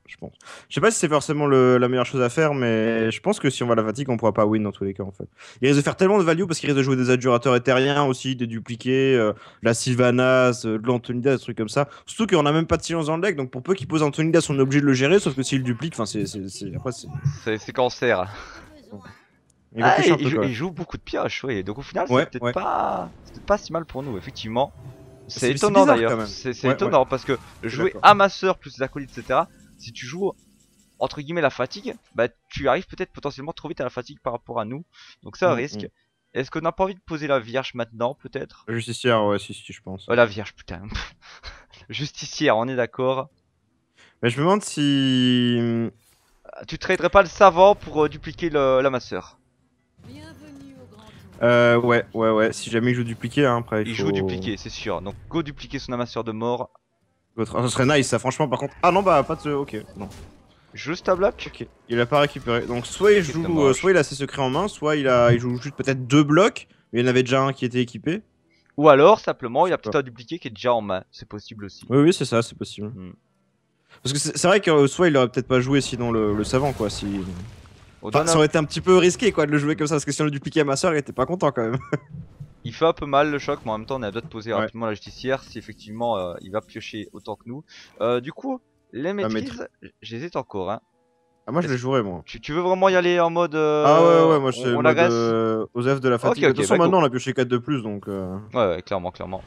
je pense. Je sais pas si c'est forcément le, la meilleure chose à faire, mais je pense que si on va à la fatigue, on pourra pas win dans tous les cas en fait. Il risque de faire tellement de value parce qu'il risque de jouer des adjurateurs éthériens aussi, des dupliqués, euh, la Sylvanas, euh, de l'Antonidas, des trucs comme ça. Surtout qu'on a même pas de silence dans le deck, donc pour peu qu'il pose Antonidas, on est obligé de le gérer, sauf que s'il duplique, enfin c'est. C'est cancer. Ah, il, joue, beaucoup de pioches, oui. Donc au final, c'est peut-être pas, pas si mal pour nous, effectivement. C'est étonnant d'ailleurs. C'est étonnant parce que jouer Amasseur plus d'acolytes etc si tu joues entre guillemets la fatigue, bah tu arrives peut-être potentiellement trop vite à la fatigue par rapport à nous. Donc ça un mm, risque. Mm. Est-ce qu'on n'a pas envie de poser la Vierge maintenant, peut-être Justicière, ouais, si, si, je pense. Oh, la Vierge, putain. Justicière, on est d'accord. Mais je me demande si. Mm, ah, tu traiterais pas le savant pour euh, dupliquer le, la masseur euh, ouais, ouais, ouais, si jamais il joue dupliqué, hein, après. Il, joue dupliqué, c'est sûr. Donc, go dupliquer son amasseur de mort ce ça serait nice, ça, franchement, par contre. Ah non, bah, pas de. Ok, non. Juste à bloc Ok. Il a pas récupéré. Donc, soit il joue, euh, soit il a ses secrets en main, soit il, a... il joue juste peut-être deux blocs, mais il y en avait déjà un qui était équipé. Ou alors, simplement, il a peut-être un dupliqué qui est déjà en main. C'est possible aussi. Oui, oui, c'est ça, c'est possible. Hmm. Parce que c'est vrai que euh, soit il aurait peut-être pas joué sinon le, le savant, quoi. Si... Enfin, ça aurait été un petit peu risqué, quoi, de le jouer comme ça, parce que si on le dupliquait à ma soeur, il était pas content quand même. Il fait un peu mal le choc, mais en même temps, on a besoin de poser rapidement la justicière si effectivement euh, il va piocher autant que nous. Euh, du coup, les ah, maîtrises, j'hésite encore. Hein. Ah, moi je les jouerai moi. Tu, veux vraiment y aller en mode. Euh, ah ouais, ouais, moi je suis mode, de la fatigue. maintenant on a pioché 4 de plus donc. Ouais, ouais, clairement, clairement.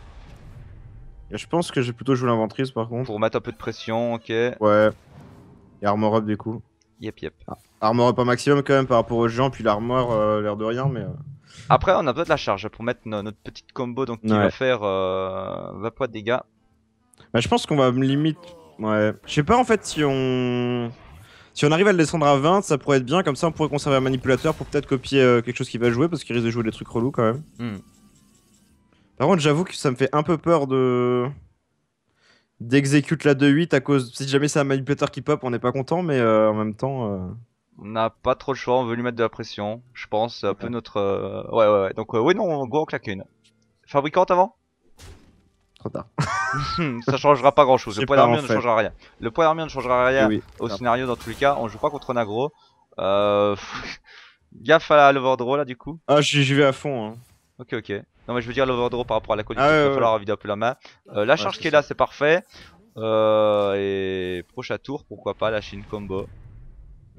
Et je pense que j'ai plutôt joué l'inventrice par contre. Pour mettre un peu de pression, ok. Ouais. Et armor up des coups. Yep, yep. Ah, armor up un maximum quand même par rapport aux gens, puis l'armor l'air de rien, mais. Après, on a besoin de la charge pour mettre notre petite combo donc, qui va faire 20 euh, points de dégâts. Bah, je pense qu'on va me limite. Ouais. Je sais pas en fait si on. Si on arrive à le descendre à 20, ça pourrait être bien. Comme ça, on pourrait conserver un manipulateur pour peut-être copier euh, quelque chose qui va jouer parce qu'il risque de jouer des trucs relous quand même. Hmm. Par contre, j'avoue que ça me fait un peu peur de. d'exécute la 2-8 à cause. Si jamais c'est un manipulateur qui pop, on n'est pas content, mais euh, en même temps. On n'a pas trop le choix, on veut lui mettre de la pression, je pense, c'est un peu notre... Euh, ouais, ouais, ouais. Donc, euh, oui non, go on claque une. Fabricante avant Trop tard. Ça changera pas grand chose, le point d'armure ne changera rien. Le point d'armure ne changera rien au scénario dans tous les cas, on joue pas contre un euh, Gaffe à l'overdraw là du coup. Ah, j'y vais à fond. Hein. Ok, ok. Non, mais je veux dire l'overdraw par rapport à la conduite, ah, il va falloir vider un peu la main. la charge qui est là, c'est parfait. et prochain tour, pourquoi pas, lâcher une combo.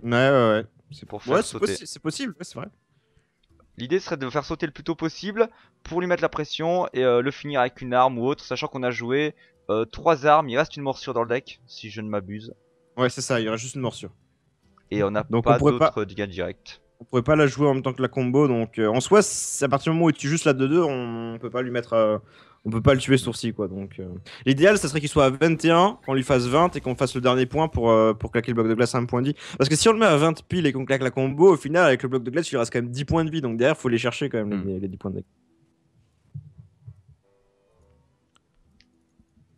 Ouais, ouais, C'est pour faire ouais, C'est, possible, c'est vrai. L'idée serait de le faire sauter le plus tôt possible pour lui mettre la pression et euh, le finir avec une arme ou autre, sachant qu'on a joué euh, trois armes, il reste une morsure dans le deck, si je ne m'abuse. Ouais, c'est ça, il reste juste une morsure. Et on n'a pas d'autres dégâts directs. On pourrait pas la jouer en même temps que la combo, donc euh, en soi, à partir du moment où tu juste la 2-2, on... ne peut pas lui mettre euh, on peut pas le tuer ce sourcil quoi. Donc euh. l'idéal, ça serait qu'il soit à 21, qu'on lui fasse 20 et qu'on fasse le dernier point pour, euh, pour claquer le bloc de glace à un point de Parce que si on le met à 20 pile et qu'on claque la combo, au final avec le bloc de glace, il reste quand même 10 points de vie. Donc derrière, faut les chercher quand même les, 10 mm. points de vie.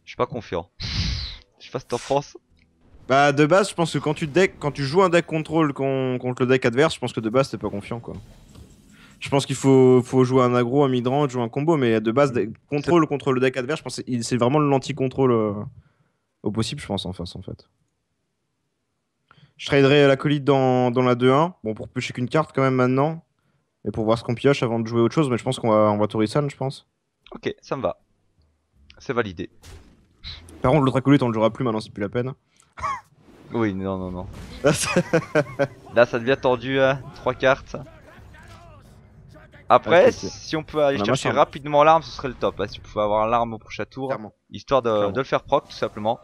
Je suis pas confiant. Je passe pas si Bah de base, je pense que quand tu deck, quand tu joues un deck contrôle contre le deck adverse, je pense que de base t'es pas confiant quoi je pense qu'il faut, jouer un aggro, un mid jouer un combo, mais de base, contrôle contre le deck adverse, je pense c'est vraiment l'anti-contrôle euh, au possible, je pense, en face, en fait. Je traderai la dans, dans la 2-1, bon, pour piocher qu'une carte quand même maintenant, et pour voir ce qu'on pioche avant de jouer autre chose, mais je pense qu'on va, on va je pense. Ok, ça me va. C'est validé. Par contre, l'autre acolyte, on le jouera plus maintenant, c'est plus la peine. oui, non, non, non. Là, ça devient tordu, à hein. trois cartes. Après, si on peut aller chercher rapidement l'arme, ce serait le top. Bah, si on pouvait avoir l'arme au prochain tour, histoire de, le faire proc tout simplement.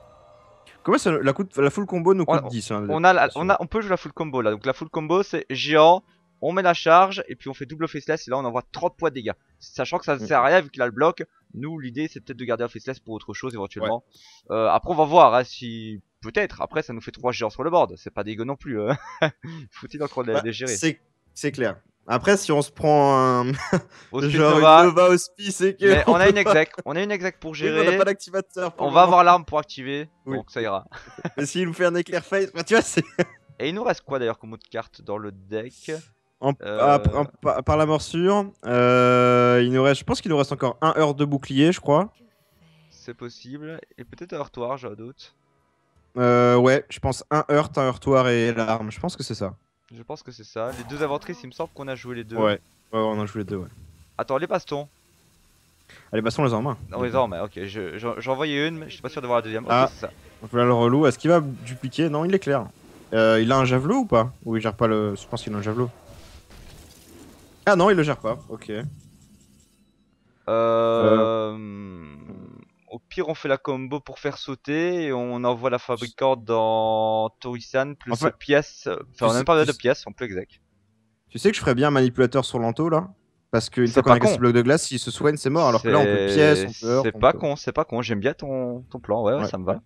Comment ça, la, la full combo nous coûte on, 10 on, a hein, on, on peut jouer la full combo là. Donc la full combo c'est géant, on met la charge et puis on fait double faceless et là on envoie 30 points de dégâts. Sachant que ça ne sert à rien vu qu'il a le bloc. Nous l'idée c'est peut-être de garder un faceless pour autre chose éventuellement. Euh, après on va voir hein, si peut-être. Après ça nous fait 3 géants sur le board. C'est pas dégueu non plus. Hein. Faut-il encore bah, gérer. C'est clair. Après, si on se prend un. genre Nova. et que. on, a une exec. On a une pour gérer. on pas On va avoir l'arme pour activer. Donc ça ira. Mais s'il nous fait un éclair face, bah, tu vois, c'est. Et il nous reste quoi d'ailleurs comme autre carte dans le deck euh, ah, par la morsure, euh, il nous reste, je pense qu'il nous reste encore un heure de bouclier, je crois. C'est possible. Et peut-être un heurtoir, j'ai un doute. Euh, ouais, je pense un heurt, un heurtoir et l'arme. Je pense que c'est ça. Je pense que c'est ça. Les deux inventrices, il me semble qu'on a joué les deux. Ouais. on a joué les deux, ouais. Attends, les bastons. Ah, les bastons, les en main. Non, les ok. J'en voyais une, mais je suis pas sûr d'avoir voir la deuxième. Ah, c'est ça. Voilà le relou. Est-ce qu'il va dupliquer Non, il est clair. Euh, il a un javelot ou pas Ou il gère pas le. Je pense qu'il a un javelot. Ah non, il le gère pas, ok. euh... euh. Hmm au pire, on fait la combo pour faire sauter et on envoie la fabricante dans Torisan plus en Enfin, on a même pas de pièces, on peut exact. Tu sais que je ferais bien un manipulateur sur l'anto là parce qu'une fois qu'on a le bloc de glace, s'il se soigne, c'est mort. Alors que là, on peut pièce, on peut. C'est pas con, c'est pas con. J'aime bien ton, plan, ouais, ça me va.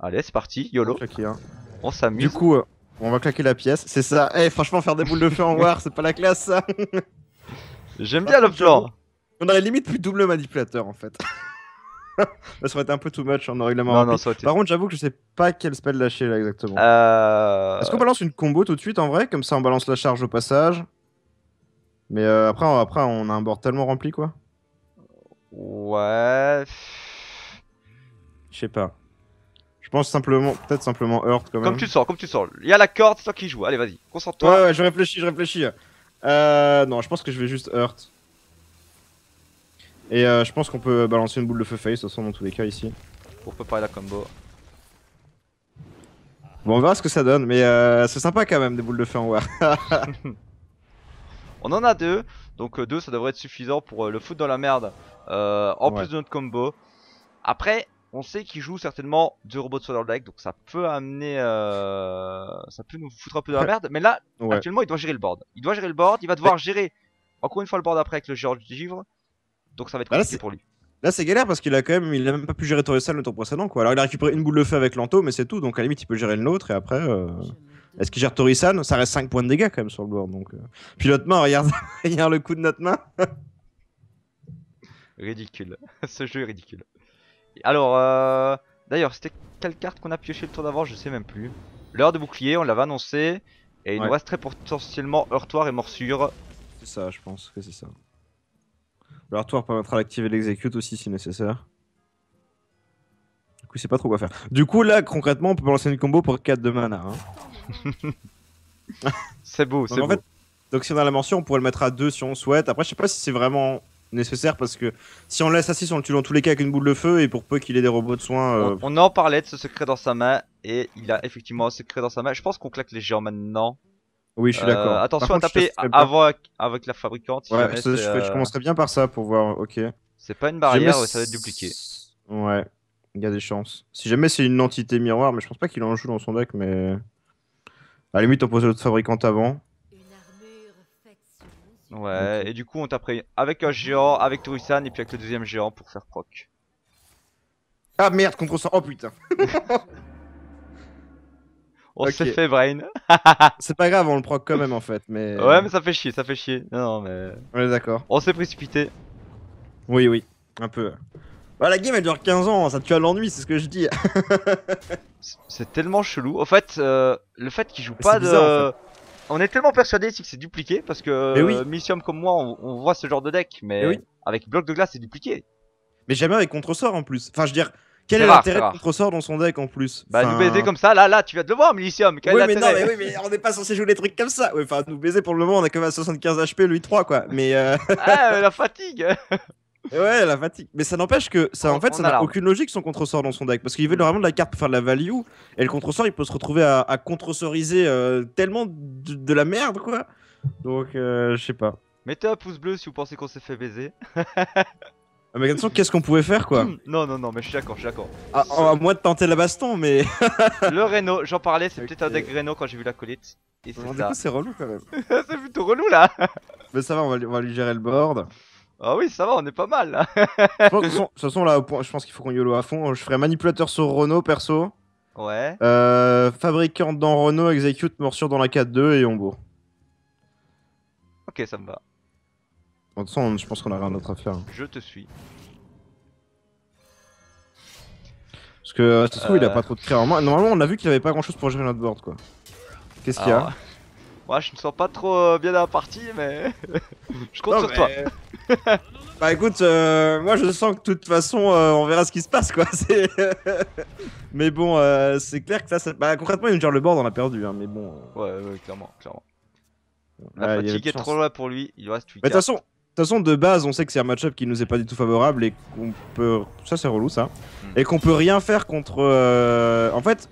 Allez, c'est parti, YOLO. On, hein. on s'amuse. Du coup, euh, on va claquer la pièce, c'est ça. Eh, franchement, faire des boules de feu en war, c'est pas la classe, ça. J'aime bien le plan. On aurait limite plus double manipulateur en fait. ça aurait été un peu too much, en aurait Par contre, j'avoue que je sais pas quel spell lâcher là exactement. Euh, Est-ce qu'on balance une combo tout de suite en vrai Comme ça, on balance la charge au passage. Mais euh, après, on, après, on a un board tellement rempli quoi. Ouais. Je sais pas. Je pense simplement, peut-être simplement Heurt quand même. Comme tu sors, comme tu sors. Il y a la corde, c'est toi qui joue. Allez, vas-y, concentre-toi. Ouais, ouais, je réfléchis, je réfléchis. Euh, non, je pense que je vais juste Heurt. Et euh, je pense qu'on peut balancer une boule de feu face, de toute façon, dans tous les cas, ici. Pour préparer la combo. Bon, on verra ce que ça donne, mais euh, c'est sympa quand même des boules de feu en war. on en a deux, donc euh, deux ça devrait être suffisant pour le foutre dans la merde en plus de notre combo. Après, on sait qu'il joue certainement deux robots de Solar Deck, donc ça peut amener. ça peut nous foutre un peu dans la merde, mais là, actuellement il doit gérer le board. Il doit gérer le board, il va devoir gérer encore une fois le board après avec le George Givre. Donc ça va être bah compliqué pour lui. Là, c'est galère parce qu'il a quand même, il a même pas pu gérer Torresal le tour précédent, quoi. Alors, il a récupéré une boule de feu avec Lanto, mais c'est tout. Donc, à limite, il peut gérer le nôtre et après. Euh, est-ce qu'il gère torissan Ça reste 5 points de dégâts quand même sur le board. Donc, euh... Puis main, regarde, le coup de notre main. ridicule. Ce jeu est ridicule. Alors, euh, d'ailleurs, c'était quelle carte qu'on a pioché le tour d'avant Je sais même plus. L'heure de bouclier, on l'avait annoncé. Et il nous resterait potentiellement heurtoir et morsure. C'est ça, je pense que c'est ça peut mettre à l'activer l'exécute aussi si nécessaire. Du coup, c'est pas trop quoi faire. Du coup, là, concrètement, on peut lancer une combo pour 4 de mana. Hein. c'est beau, c'est beau. donc, si on a la mention, on pourrait le mettre à 2 si on souhaite. Après, je sais pas si c'est vraiment nécessaire parce que si on laisse assis, on le tue dans tous les cas avec une boule de feu et pour peu qu'il ait des robots de soins. Euh, on, on, en parlait de ce secret dans sa main et il a effectivement un secret dans sa main. Je pense qu'on claque les géants maintenant. Oui, je suis euh, d'accord. attention à taper avant avec, la fabricante. ouais, je, euh, commencerai bien par ça pour voir. Ok. C'est pas une barrière, ça va être dupliqué. Ouais, il y a des chances. Si jamais c'est une entité miroir, mais je pense pas qu'il en joue dans son deck, mais. À la limite, on pose l'autre fabricante avant. Ouais, et du coup, on tape avec un géant, avec Turisan, et puis avec le deuxième géant pour faire proc. Ah merde, contre 100. Oh putain! On s'est fait brain. c'est pas grave, on le prend quand même en fait. Mais... Ouais, mais ça fait chier, ça fait chier. Non, mais. On est d'accord. On s'est précipité. Oui, oui, un peu. Bah, la game elle dure 15 ans, ça tue à l'ennui, c'est ce que je dis. c'est tellement chelou. En fait, euh, le fait qu'il joue pas de. On est tellement persuadé que c'est dupliqué parce que mais oui. Mission euh, comme moi, on, voit ce genre de deck, mais, oui. avec bloc de glace, c'est dupliqué. Mais jamais avec contre-sort en plus. Enfin, je veux dire, quel est, l'intérêt de contre sort dans son deck en plus Bah nous baiser comme ça, là, là, tu vas te le voir, Milicium. Quel oui, mais non, mais oui, mais on n'est pas censé jouer des trucs comme ça. enfin, nous baiser pour le moment, on est même à 75 HP, lui 3 quoi. Mais euh... la fatigue. ouais, la fatigue. Mais ça n'empêche que ça, en fait, ça n'a aucune logique son contre-sort dans son deck parce qu'il veut mm. vraiment de la carte pour faire de la value et le contre-sort il peut se retrouver à, à contresoriser euh, tellement de, de, la merde quoi. Donc, euh, je sais pas. Mettez un pouce bleu si vous pensez qu'on s'est fait baiser. Ah, mais de toute façon, qu'est-ce qu'on pouvait faire quoi Non, non, non, mais je suis d'accord, je suis d'accord. Ah, à, moi de tenter la baston, mais. le Renault, j'en parlais, c'est peut-être un deck Renault, quand j'ai vu la colite. Et c'est ça. c'est relou quand même. c'est plutôt relou là Mais ça va, on va, lui gérer le board. Ah oui, ça va, on est pas mal là. de, toute façon, là, je pense qu'il faut qu'on YOLO à fond. Je ferai manipulateur sur Renault perso. Ouais. Euh, fabricant dans Renault, execute, morsure dans la 4-2 et on bourre. Ok, ça me va. De toute façon, je pense qu'on a rien d'autre à faire. Je te suis. Parce que euh, ça se trouve, il a euh. pas trop de créa en main. Normalement, on a vu qu'il avait pas grand chose pour gérer notre board quoi. Qu'est-ce qu'il y a Moi, euh, je ne sens pas trop bien dans la partie, mais je compte sur toi. bah écoute, moi je sens que de toute façon, on verra ce qui se passe quoi. mais bon, c'est clair que ça... bah concrètement, il nous gère le board, on a perdu, hein, mais bon. Ouais, ouais, clairement, clairement. La fatigue est trop loin pour lui, il reste 8 Mais de toute façon, de toute façon, de base, on sait que c'est un match-up qui nous est pas du tout favorable et qu'on peut. Ça, c'est relou, ça. Hmm. Et qu'on peut rien faire contre. Euh, en fait,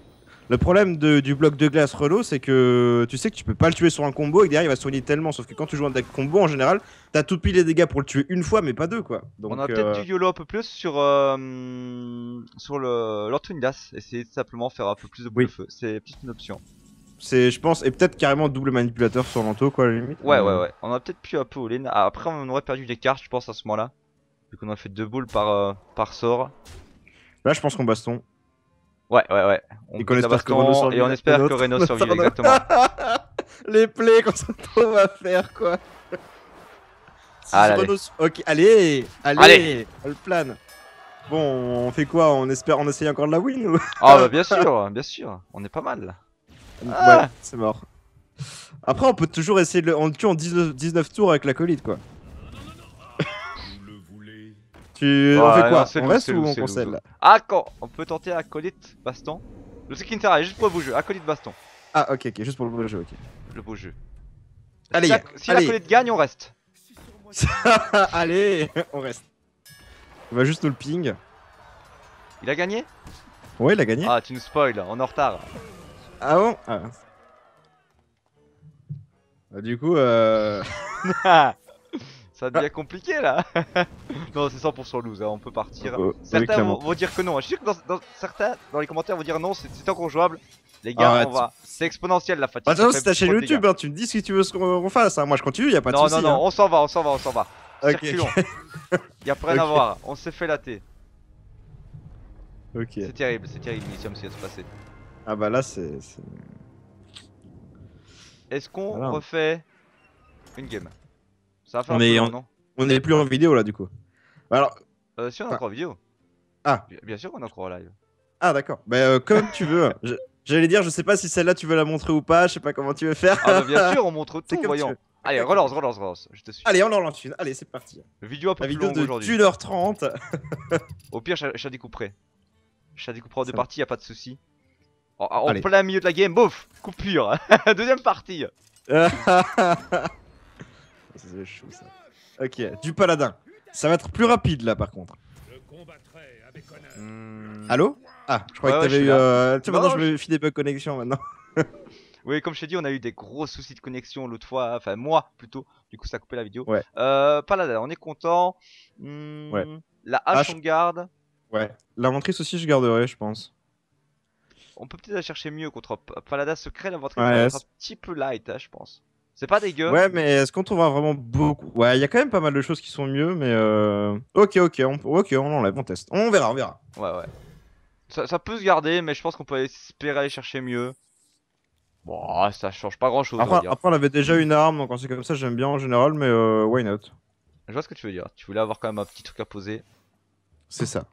le problème du bloc de glace relo, c'est que tu sais que tu peux pas le tuer sur un combo et derrière il va soigner tellement. Sauf que quand tu joues un deck combo, en général, t'as tout pile les dégâts pour le tuer une fois, mais pas deux, quoi. Donc, On a euh, peut-être du YOLO un peu plus sur, euh, sur le, Essayer de simplement faire un peu plus de boule C'est peut une option. C'est, je pense, et peut-être carrément double manipulateur sur l'anto, quoi, à la limite. Ouais, ouais, euh, ouais. On a peut-être pu un peu au in après, on aurait perdu des cartes, je pense, à ce moment-là. Vu qu'on a fait deux boules par, euh, par sort. Là, je pense qu'on baston. Ouais, ouais, ouais. On et qu'on espère que survive, Et on espère que Reno survive, exactement. Les plays qu'on se trouve à faire, quoi. ah, allez. Ok, allez, allez, le plane. Bon, on fait quoi On espère, on essaye encore de la win ou Ah, bah bien sûr, bien sûr. On est pas mal. Ah. ouais, c'est mort. Après, on peut toujours essayer de le. On le tue en 19, tours avec l'acolyte, quoi. tu. on fait quoi On reste ou on conseille Ah, quand On peut tenter acolyte baston. Le truc qui ne sert juste pour le beau jeu. Acolyte baston. Ah, ok, ok, juste pour le beau jeu, ok. Le beau jeu. Allez, si, l'acolyte gagne, on reste. Allez, on reste. On va juste nous le ping. Il a gagné Ouais, il a gagné. Ah, tu nous spoil, on est en retard. Ah bon ah. Bah, du coup, euh... Ça devient ah. compliqué là Non, c'est 100% lose, hein, on peut partir. Oh, certains vont, dire que non. Je suis sûr que dans, certains, dans les commentaires, vont dire non, c'est encore Les gars, on va. C'est exponentiel la fatigue. Attends, c'est ta chaîne YouTube, hein, tu me dis ce que tu veux qu'on fasse. Hein. Moi, je continue, y'a a pas de soucis. Non, non, non, on s'en va, on s'en va, on s'en va. Ok. Circulons. y a rien à voir, on s'est fait thé Ok. C'est terrible, c'est terrible, l'initium ce qui va se passer. Ah bah là, c'est. Est... ce qu'on refait une game Ça va faire on est non On plus en vidéo là, du coup. Alors. Euh, si on est encore en vidéo. Ah. Bien sûr qu'on est encore en live. Ah d'accord. Bah, euh, comme tu veux. J'allais dire, je sais pas si celle-là tu veux la montrer ou pas, je sais pas comment tu veux faire. ah bah, bien sûr, on montre tout, voyons. Allez, relance, relance, relance. Je te suis. Allez, on en lance une. Allez, c'est parti. Vidéo un la vidéo de 1h30. Au pire, je, la découperai. Je la découperai en deux parties, y'a a pas de souci. En, plein milieu de la game, bouf Coupure Deuxième partie C'est chaud ça. Ok, du paladin. Ça va être plus rapide là par contre. Mmh. Allô Ah, je crois que t'avais eu. Euh, tu maintenant je me fie des bugs connexion maintenant. oui, comme je t'ai dit, on a eu des gros soucis de connexion l'autre fois, enfin moi plutôt. Du coup, ça a coupé la vidéo. Euh, paladin, on est content. Hmm, la hache, on garde. Ouais. L'inventrice aussi, je garderai, je pense on peut peut-être aller chercher mieux contre Palada Secret, la votre un petit peu light, hein, je pense. C'est pas dégueu. Ouais, mais est-ce qu'on trouvera vraiment beaucoup Ouais, il y a quand même pas mal de choses qui sont mieux, mais euh... ok, ok, on ok, on enlève, on teste, on verra, on verra. Ouais, ouais. Ça, peut se garder, mais je pense qu'on peut espérer aller chercher mieux. Bon, ah, ça change pas grand-chose. Après, après, on avait déjà une arme, donc quand c'est comme ça, j'aime bien en général, mais euh, why not Je vois ce que tu veux dire. Tu voulais avoir quand même un petit truc à poser. C'est ça.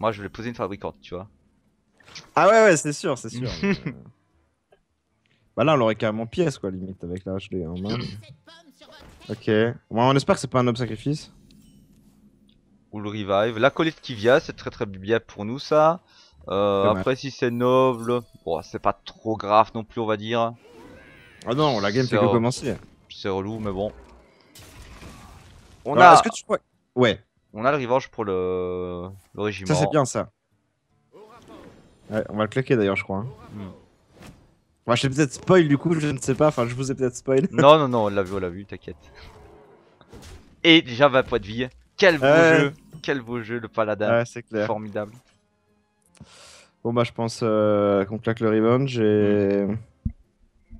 Moi, je voulais poser une fabricante, tu vois. Ah ouais, ouais, c'est sûr, c'est sûr. Euh, bah là, on aurait carrément pièce, quoi, limite, avec la HD en main. Ok. on espère que c'est pas un homme sacrifice. Ou le revive. La Collette qui vient, c'est très très bien pour nous, ça. Euh, après, si c'est noble, bon, c'est pas trop grave non plus, on va dire. Ah non, la game fait que commencer. C'est relou, mais bon. On a. Ouais. On a le revanche pour le, le régiment. Ça, c'est bien ça. Ouais, on va le claquer d'ailleurs, je crois. Hein. Moi, hmm. je sais peut-être spoil du coup, je ne sais pas. Enfin, je vous ai peut-être spoil. Non, non, non, on l'a vu, on l'a vu, t'inquiète. Et déjà 20 points de vie. Quel beau jeu, quel beau jeu, le Paladin. c'est clair. Formidable. Bon, bah, je pense euh, qu'on claque le Revenge et. Hmm. Tu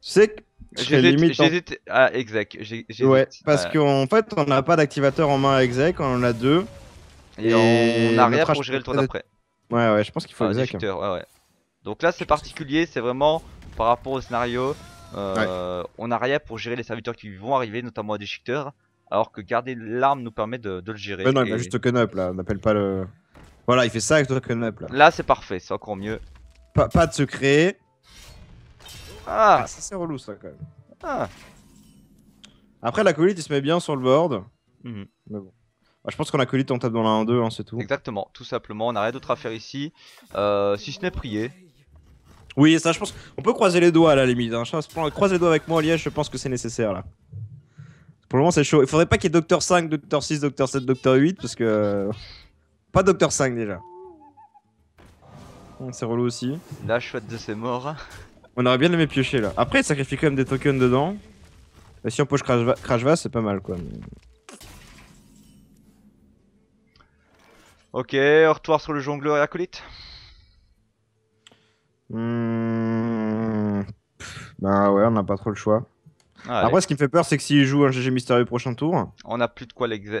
sais que. J'hésite. En... Ah, j'ai exec. Ouais, parce qu'en fait, on n'a pas d'activateur en main à exec, on en a deux. Et, et on n'a rien pour gérer le tour d'après. Ouais, ouais, je pense qu'il faut ah, Donc là, c'est particulier, c'est vraiment par rapport au scénario. Euh, on n'a rien pour gérer les serviteurs qui vont arriver, notamment des shifters, alors que garder l'arme nous permet de, le gérer. Mais non, il a juste token up là, on n'appelle pas le. Voilà, il fait ça avec token up là. Là, c'est parfait, c'est encore mieux. pas de secret. Ah. ah, Ça, c'est relou ça quand même. Ah. Après, la colite il se met bien sur le board. Mhm. Mais bon. Bah, je pense qu'on a collé on tape dans la 1-2, hein, c'est tout. Exactement, tout simplement, on n'a rien d'autre à faire ici, euh, si ce n'est prier. Oui, ça je pense, on peut croiser les doigts à la limite, hein. croise les doigts avec moi Liège, je pense que c'est nécessaire là. Pour le moment c'est chaud, il faudrait pas qu'il y ait Docteur 5, Docteur 6, Docteur 7, Docteur 8, parce que... Euh, pas Docteur 5 déjà. C'est relou aussi. La chouette de ses morts. On aurait bien aimé piocher là. Après, il sacrifie quand même des tokens dedans. Et si on poche Crash, c'est pas mal quoi. Ok, heurtoir sur le jongleur et acolyte. Hmm, bah ouais, on n'a pas trop le choix. Après, ce qui me fait peur, c'est que s'il joue un GG mystérieux prochain tour. On n'a plus de quoi l'activer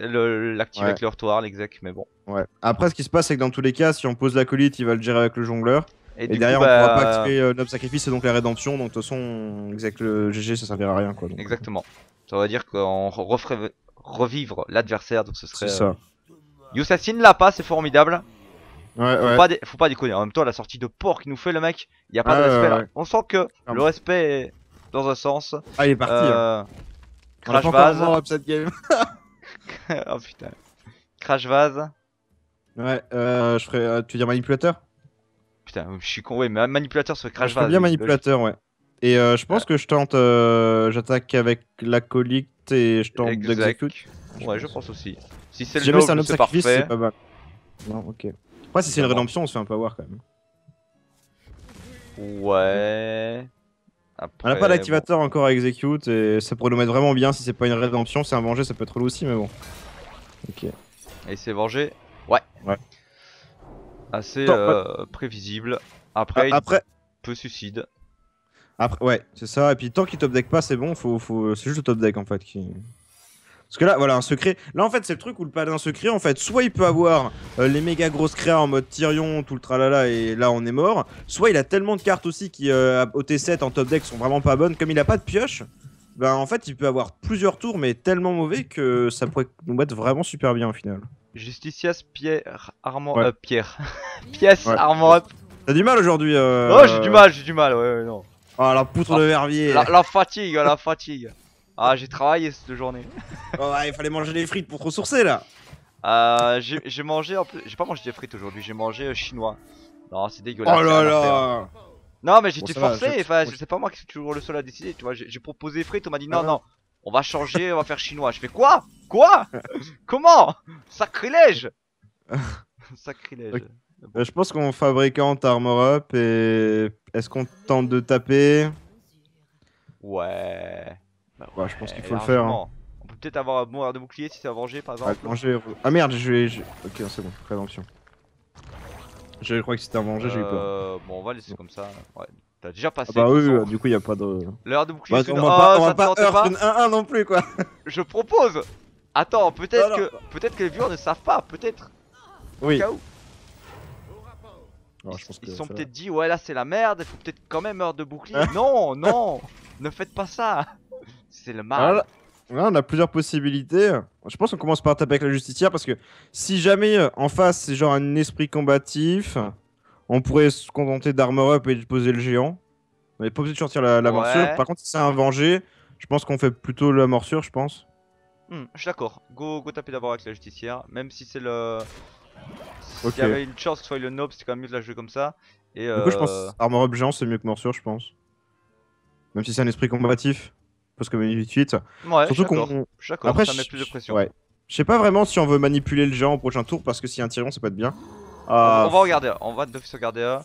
avec le l'exec, mais bon. Ouais. Après, ce qui se passe, c'est que dans tous les cas, si on pose l'acolyte, il va le gérer avec le jongleur. Et, derrière, on ne pourra bah, pas activer euh, notre sacrifice et donc la rédemption. Donc, de toute façon, on... exec le GG, ça servira à rien. Exactement. Ça veut dire qu'on referait revivre l'adversaire, donc ce serait. C'est ça. Euh, Youssassine l'a pas, c'est formidable. Ouais, faut, ouais. Pas faut pas déconner. En même temps, la sortie de porc qu'il nous fait, le mec, il a pas de respect là. On sent que le respect est dans un sens. Ah, il est parti. Hein. Euh, Crash Vase. oh putain. Crash Vase. Ouais, euh, je ferais. Euh, tu veux dire manipulateur Putain, je suis con. Ouais, mais manipulateur sur Crash Vase. Je bien manipulateur, ouais. Et je pense que je tente. J'attaque avec l'acolyte et je tente d'execute. Ouais, je pense aussi. Si c'est le noble, c'est parfait c'est pas mal. Non, ok. Après, si c'est une rédemption, on se fait un power quand même. Ouais. on a pas d'activateur encore à execute et ça pourrait nous mettre vraiment bien si c'est pas une rédemption, c'est un venger, ça peut être relou aussi, mais bon. Ok. Et c'est venger Ouais. Ouais. Assez euh, prévisible. Après, après... Il peut suicide. Après, ouais, c'est ça. Et puis tant qu'il top deck pas, c'est bon, faut, faut... c'est juste le top deck en fait qui. Parce que là, voilà, un secret. Là, en fait, c'est le truc où le paladin secret, en fait, soit il peut avoir euh, les méga grosses créas en mode Tyrion, tout le tralala, et là, on est mort. Soit il a tellement de cartes aussi qui, euh, au T7, en top deck, sont vraiment pas bonnes. Comme il a pas de pioche, ben, en fait, il peut avoir plusieurs tours, mais tellement mauvais que ça pourrait nous mettre vraiment super bien au final. Justicias Pierre Armand euh, Pierre. Pièce Armand T'as du mal aujourd'hui. Oh, j'ai du mal, j'ai du mal, ouais, ouais non. Oh la poutre de ah, Vervier. la fatigue, la fatigue. Ah, j'ai travaillé cette journée. Oh, ouais, il fallait manger des frites pour ressourcer là. Euh, j'ai mangé en plus. J'ai pas mangé des frites aujourd'hui, j'ai mangé euh, chinois. Non, c'est dégueulasse. Oh là là Non, mais j'étais forcé, enfin, je... pas moi qui suis toujours le seul à décider, tu vois. J'ai proposé frites, on m'a dit ah non, non, on va changer, on va faire chinois. Je fais quoi Quoi Comment Sacrilège Sacrilège. Euh, je pense qu'on fabricante Armor Up et est-ce qu'on tente de taper Ouais. Bah, ouais, je pense qu'il faut le faire. Hein. On peut peut-être avoir un bon de bouclier si c'est à venger par exemple. Ah, manger... Euh, ah merde, je vais. Ok, c'est bon, rédemption. Je crois que c'était un manger, j'ai eu peur. Euh, bon, on va laisser comme ça. Ouais. T'as déjà ah passé. bah oui, du coup, y a pas de. L'heure de bouclier, bah, une... on va pas, on va pas, 1-1 non plus quoi. Je propose Attends, peut-être que peut-être que les viewers ne savent pas, peut-être. Oui. ils sont peut-être dit, ouais, là c'est la merde, il faut peut-être quand même heure de bouclier. non, non, ne faites pas ça. C'est le mal. Là, on a plusieurs possibilités. Je pense qu'on commence par taper avec la justicière parce que si jamais euh, en face c'est genre un esprit combatif, on pourrait se contenter d'armor up et de poser le géant. On n'est pas obligé de sortir la, morsure. Par contre, si c'est un venger je pense qu'on fait plutôt la morsure, je pense. Hmm, je suis d'accord. Go, go taper d'abord avec la justicière, même si c'est le. Ok. il y avait une chance que ce soit le nob, c'est quand même mieux de la jouer comme ça. Et, du coup, je pense euh, Armor Up Géant, c'est mieux que Morsure, je pense. Même si c'est un esprit combatif parce que manipule ouais, surtout qu'on après ça met plus de pression. Ouais. Je sais pas vraiment si on veut manipuler le géant au prochain tour parce que si un tiron, ça peut être bien. On va ah, regarder, on va d'office regarder.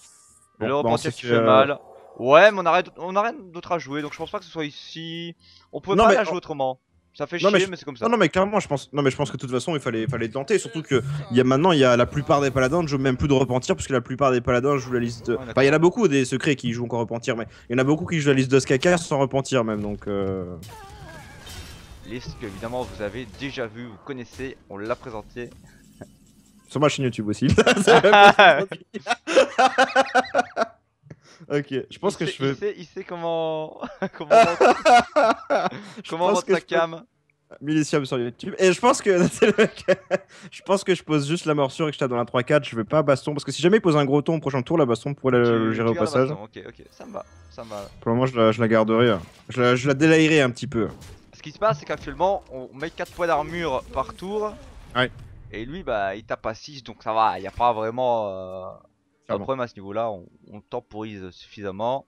le bah, repentir qui fait mal. Ouais, mais on a, on rien d'autre à jouer donc je pense pas que ce soit ici. On peut pas la jouer autrement. Ça fait chier, non, mais, c'est comme ça. Non, mais clairement, je pense, non, mais je pense que de toute façon, il fallait, fallait tenter. Surtout que y a maintenant, il y a la plupart des paladins, je jouent même plus de repentir, parce que la plupart des paladins jouent la liste. enfin, il y en a beaucoup des secrets qui jouent encore repentir, mais il y en a beaucoup qui jouent la liste de sans repentir même, donc. Euh. Liste que évidemment vous avez déjà vue, vous connaissez, on l'a présenté... Sur ma chaîne YouTube aussi. Ok, je pense que je veux. Il sait, comment. comment monte, comment cam. Peux... sur YouTube. Et je pense que. je pense que je pose juste la morsure et que je tape dans la 3-4. Je veux pas baston. Parce que si jamais il pose un gros ton au prochain tour, la baston pourrait le gérer au passage. Ok, ok, ça me va. Pour le moment, je la, garderai. Hein. Je la, je un petit peu. Ce qui se passe, c'est qu'actuellement, on met 4 points d'armure par tour. Ouais. Et lui, bah, il tape à 6, donc ça va, il n'y a pas vraiment. Euh, pas problème à ce niveau-là, on, temporise suffisamment.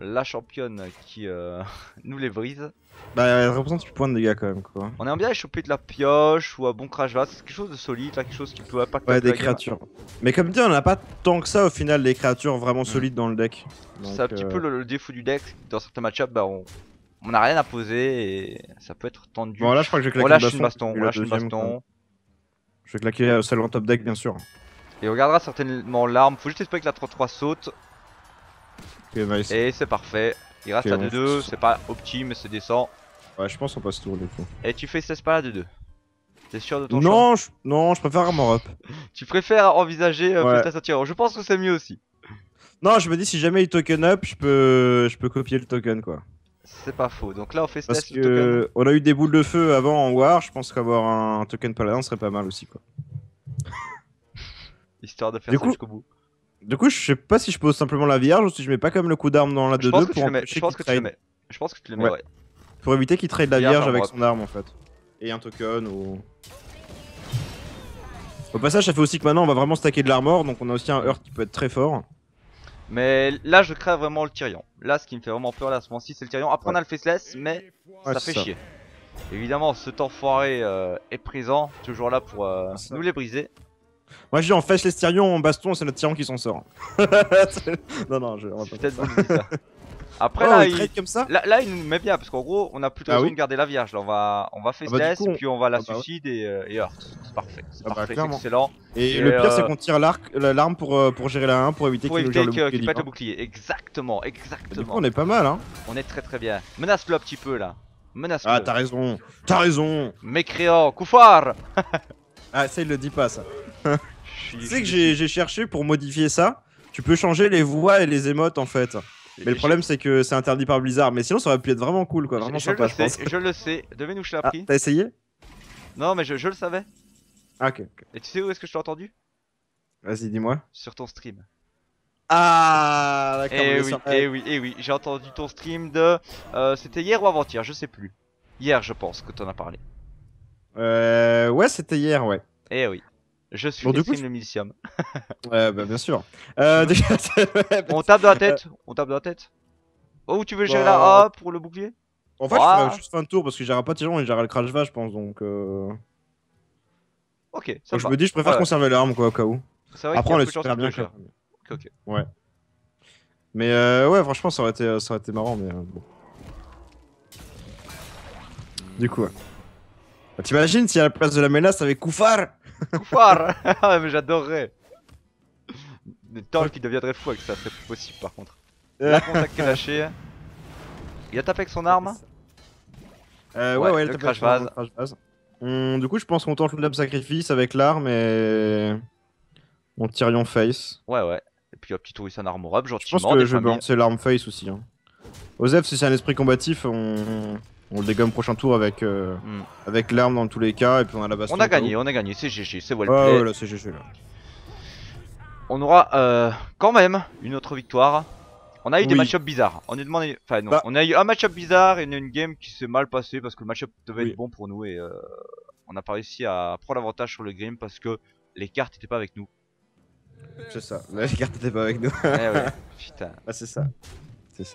La championne qui euh, nous les brise. Bah, elle représente du point de dégâts quand même, quoi. On aime bien aller choper de la pioche ou un bon crash vase, quelque chose de solide, quelque chose qui peut impacter. Ouais, des créatures. Mais comme dit, on n'a pas tant que ça au final, des créatures vraiment mm. solides dans le deck. C'est un petit euh, peu le, défaut du deck. Dans certains match bah, on, n'a rien à poser et ça peut être tendu. Bon, là, je crois que je vais claquer lâche une hein. baston. on Je vais claquer euh, celle en top deck, bien sûr. Et on gardera certainement l'arme. Faut juste espérer que la 3-3 saute. nice. Et c'est parfait. Il reste à 2-2. C'est pas optime, c'est décent. Ouais, je pense qu'on passe tour du coup Et tu fais 16 pas à 2-2. T'es sûr de ton non, Non, je préfère armor up. tu préfères envisager euh, Je pense que c'est mieux aussi. Non, je me dis si jamais il token up, je peux, je peux copier le token quoi. C'est pas faux. Donc là, on fait ce Parce que on a eu des boules de feu avant en war. Je pense qu'avoir un token paladin serait pas mal aussi quoi histoire de faire du ça jusqu'au bout. Du coup, je sais pas si je pose simplement la vierge ou si je mets pas comme le coup d'arme dans la 2-2 pour Je pense que tu le mets. Je pense ouais. Pour éviter qu'il trade la vierge, avec son arme en fait. Et un token ou. Au passage, ça fait aussi que maintenant on va vraiment stacker de l'armor, donc on a aussi un hurt qui peut être très fort. Mais là, je crée vraiment le Tyrion. Là, ce qui me fait vraiment peur là, ce moment-ci, c'est le Tyrion. Après, on a le Faceless, mais ça fait chier. Évidemment, ce temps foiré euh, est présent, toujours là pour euh, nous les briser. Moi, je dis, on fesse les styrions on baston, c'est notre tyran qui s'en sort. non, non, je. On pas ça. Après, oh, là, il... là, il nous met bien parce qu'en gros, on a plutôt besoin ah de garder la vierge. Là, on va, on va faire ah bah, puis on va la ah bah, suicide et, euh, et C'est parfait, c'est bah, parfait, excellent. Et, le pire, c'est euh, qu'on tire euh, l'arme pour, euh, pour gérer la 1 pour éviter qu'il qu pète le bouclier. Exactement, exactement. Du coup, on est pas mal, hein. On est très très bien. Menace-le un petit peu là. menace Ah, t'as raison, t'as raison. Mécréant, couffard Ah, ça, il le dit pas ça tu sais que j'ai cherché pour modifier ça. Tu peux changer les voix et les émotes en fait. Mais le problème, c'est que c'est interdit par Blizzard. Mais sinon, ça aurait pu être vraiment cool, quoi. Vraiment je, le sais, je le sais. où je ah, T'as essayé Non, mais je, le savais. Ah, ok. Et tu sais où est-ce que je t'ai entendu Vas-y, dis-moi. Sur ton stream. Ah, d'accord. Eh eh oui, eh oui, oui. J'ai entendu ton stream de. Euh, c'était hier ou avant-hier, je sais plus. Hier, je pense que t'en as parlé. Euh, ouais, c'était hier, ouais. Eh oui. Je suis bon, le Milicium. ouais, bah, bien sûr. Euh, déjà... on tape dans la euh, tête. On tape dans la tête. Oh, tu veux bah, gérer la A euh, pour le bouclier En fait, je ferais juste un tour parce que j'irai pas gens et j'irai le crash va, je pense. Donc. Euh... Ok, ça donc, Je me dis, je préfère conserver l'arme quoi, au cas où. Après, on est super bien. Ok, ok. Ouais. Mais euh, ouais, franchement, ça aurait été, ça aurait été marrant, mais euh, bon. Du coup, ouais. T'imagines si à la place de la menace, avec Koufar Ah ouais, Mais j'adorerais Tant qui deviendrait fou avec ça, c'est possible par contre. Euh. La contact est lâché. Il a tapé avec son arme euh, Ouais, ouais, il le, avec crash vase. Hum, du coup, je pense qu'on tente le lab sacrifice avec l'arme et. On tirion face. Ouais, ouais. Et puis un petit son armor up, gentiment. Je pense que je vais lancer l'arme face aussi. Hein. Osef, si c'est un esprit combatif, on. On le dégomme prochain tour avec, euh, hmm. avec l'arme dans tous les cas, et puis on a la baston. On a gagné, on a gagné, c'est GG, c'est well c'est là. On aura euh, quand même une autre victoire. On a eu des match bizarres. On, demandé... enfin, non. Bah- on a eu un match-up bizarre et une, game qui s'est mal passée parce que le match-up devait être bon pour nous et euh, on n'a pas réussi à prendre l'avantage sur le game parce que les cartes n'étaient pas avec nous. C'est ça, les cartes n'étaient pas avec nous. Ah ouais, putain. Bah, c'est ça.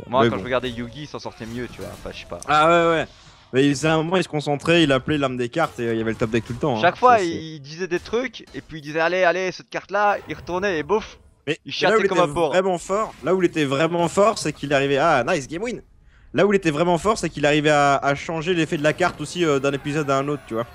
Moi, quand je regardais Yugi, il s'en sortait mieux, tu vois. Enfin, je sais pas. Ah ouais, ouais. Mais il faisait un moment, il se concentrait, il appelait l'âme des cartes et euh, il y avait le top deck tout le temps. Hein. Chaque fois, il disait des trucs et puis il disait allez, allez, cette carte-là, il retournait et bouf. Mais il là était vraiment fort, là où il était vraiment fort, c'est qu'il arrivait à ah, nice game win. Là où il était vraiment fort, c'est qu'il arrivait à, changer l'effet de la carte aussi euh, d'un épisode à un autre, tu vois.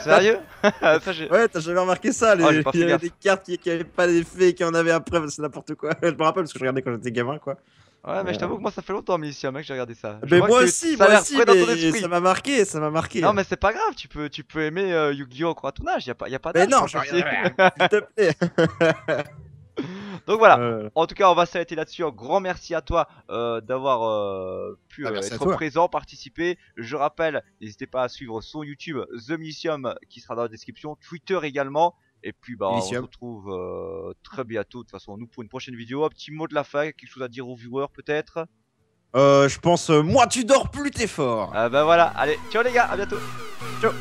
Sérieux Ouais, t'as jamais remarqué ça, les... Ah, il y avait des cartes qui n'avaient pas d'effet et qui en avaient après, c'est n'importe quoi. je me rappelle parce que je regardais quand j'étais gamin, quoi. Ouais, mais je t'avoue que moi ça fait longtemps, Militia, mec, j'ai regardé ça. mais moi aussi, ça moi aussi, mais ça m'a marqué, ça m'a marqué. Non, mais c'est pas grave, tu peux, tu peux aimer euh, Yu-Gi-Oh! en ton âge, y pas, y a pas d'âge. Mais non, hein, je S'il te plaît. Donc voilà, euh. en tout cas, on va s'arrêter là-dessus. Grand merci à toi euh, d'avoir pu ah, être présent, participer. Je rappelle, n'hésitez pas à suivre son YouTube, The Militium, qui sera dans la description, Twitter également. Et puis bah on se retrouve euh, très bientôt de toute façon nous pour une prochaine vidéo. Un petit mot de la fin, quelque chose à dire aux viewers peut-être euh, Je pense, euh, moi tu dors plus t'es fort. Ah bah voilà, allez, ciao les gars, à bientôt. Ciao.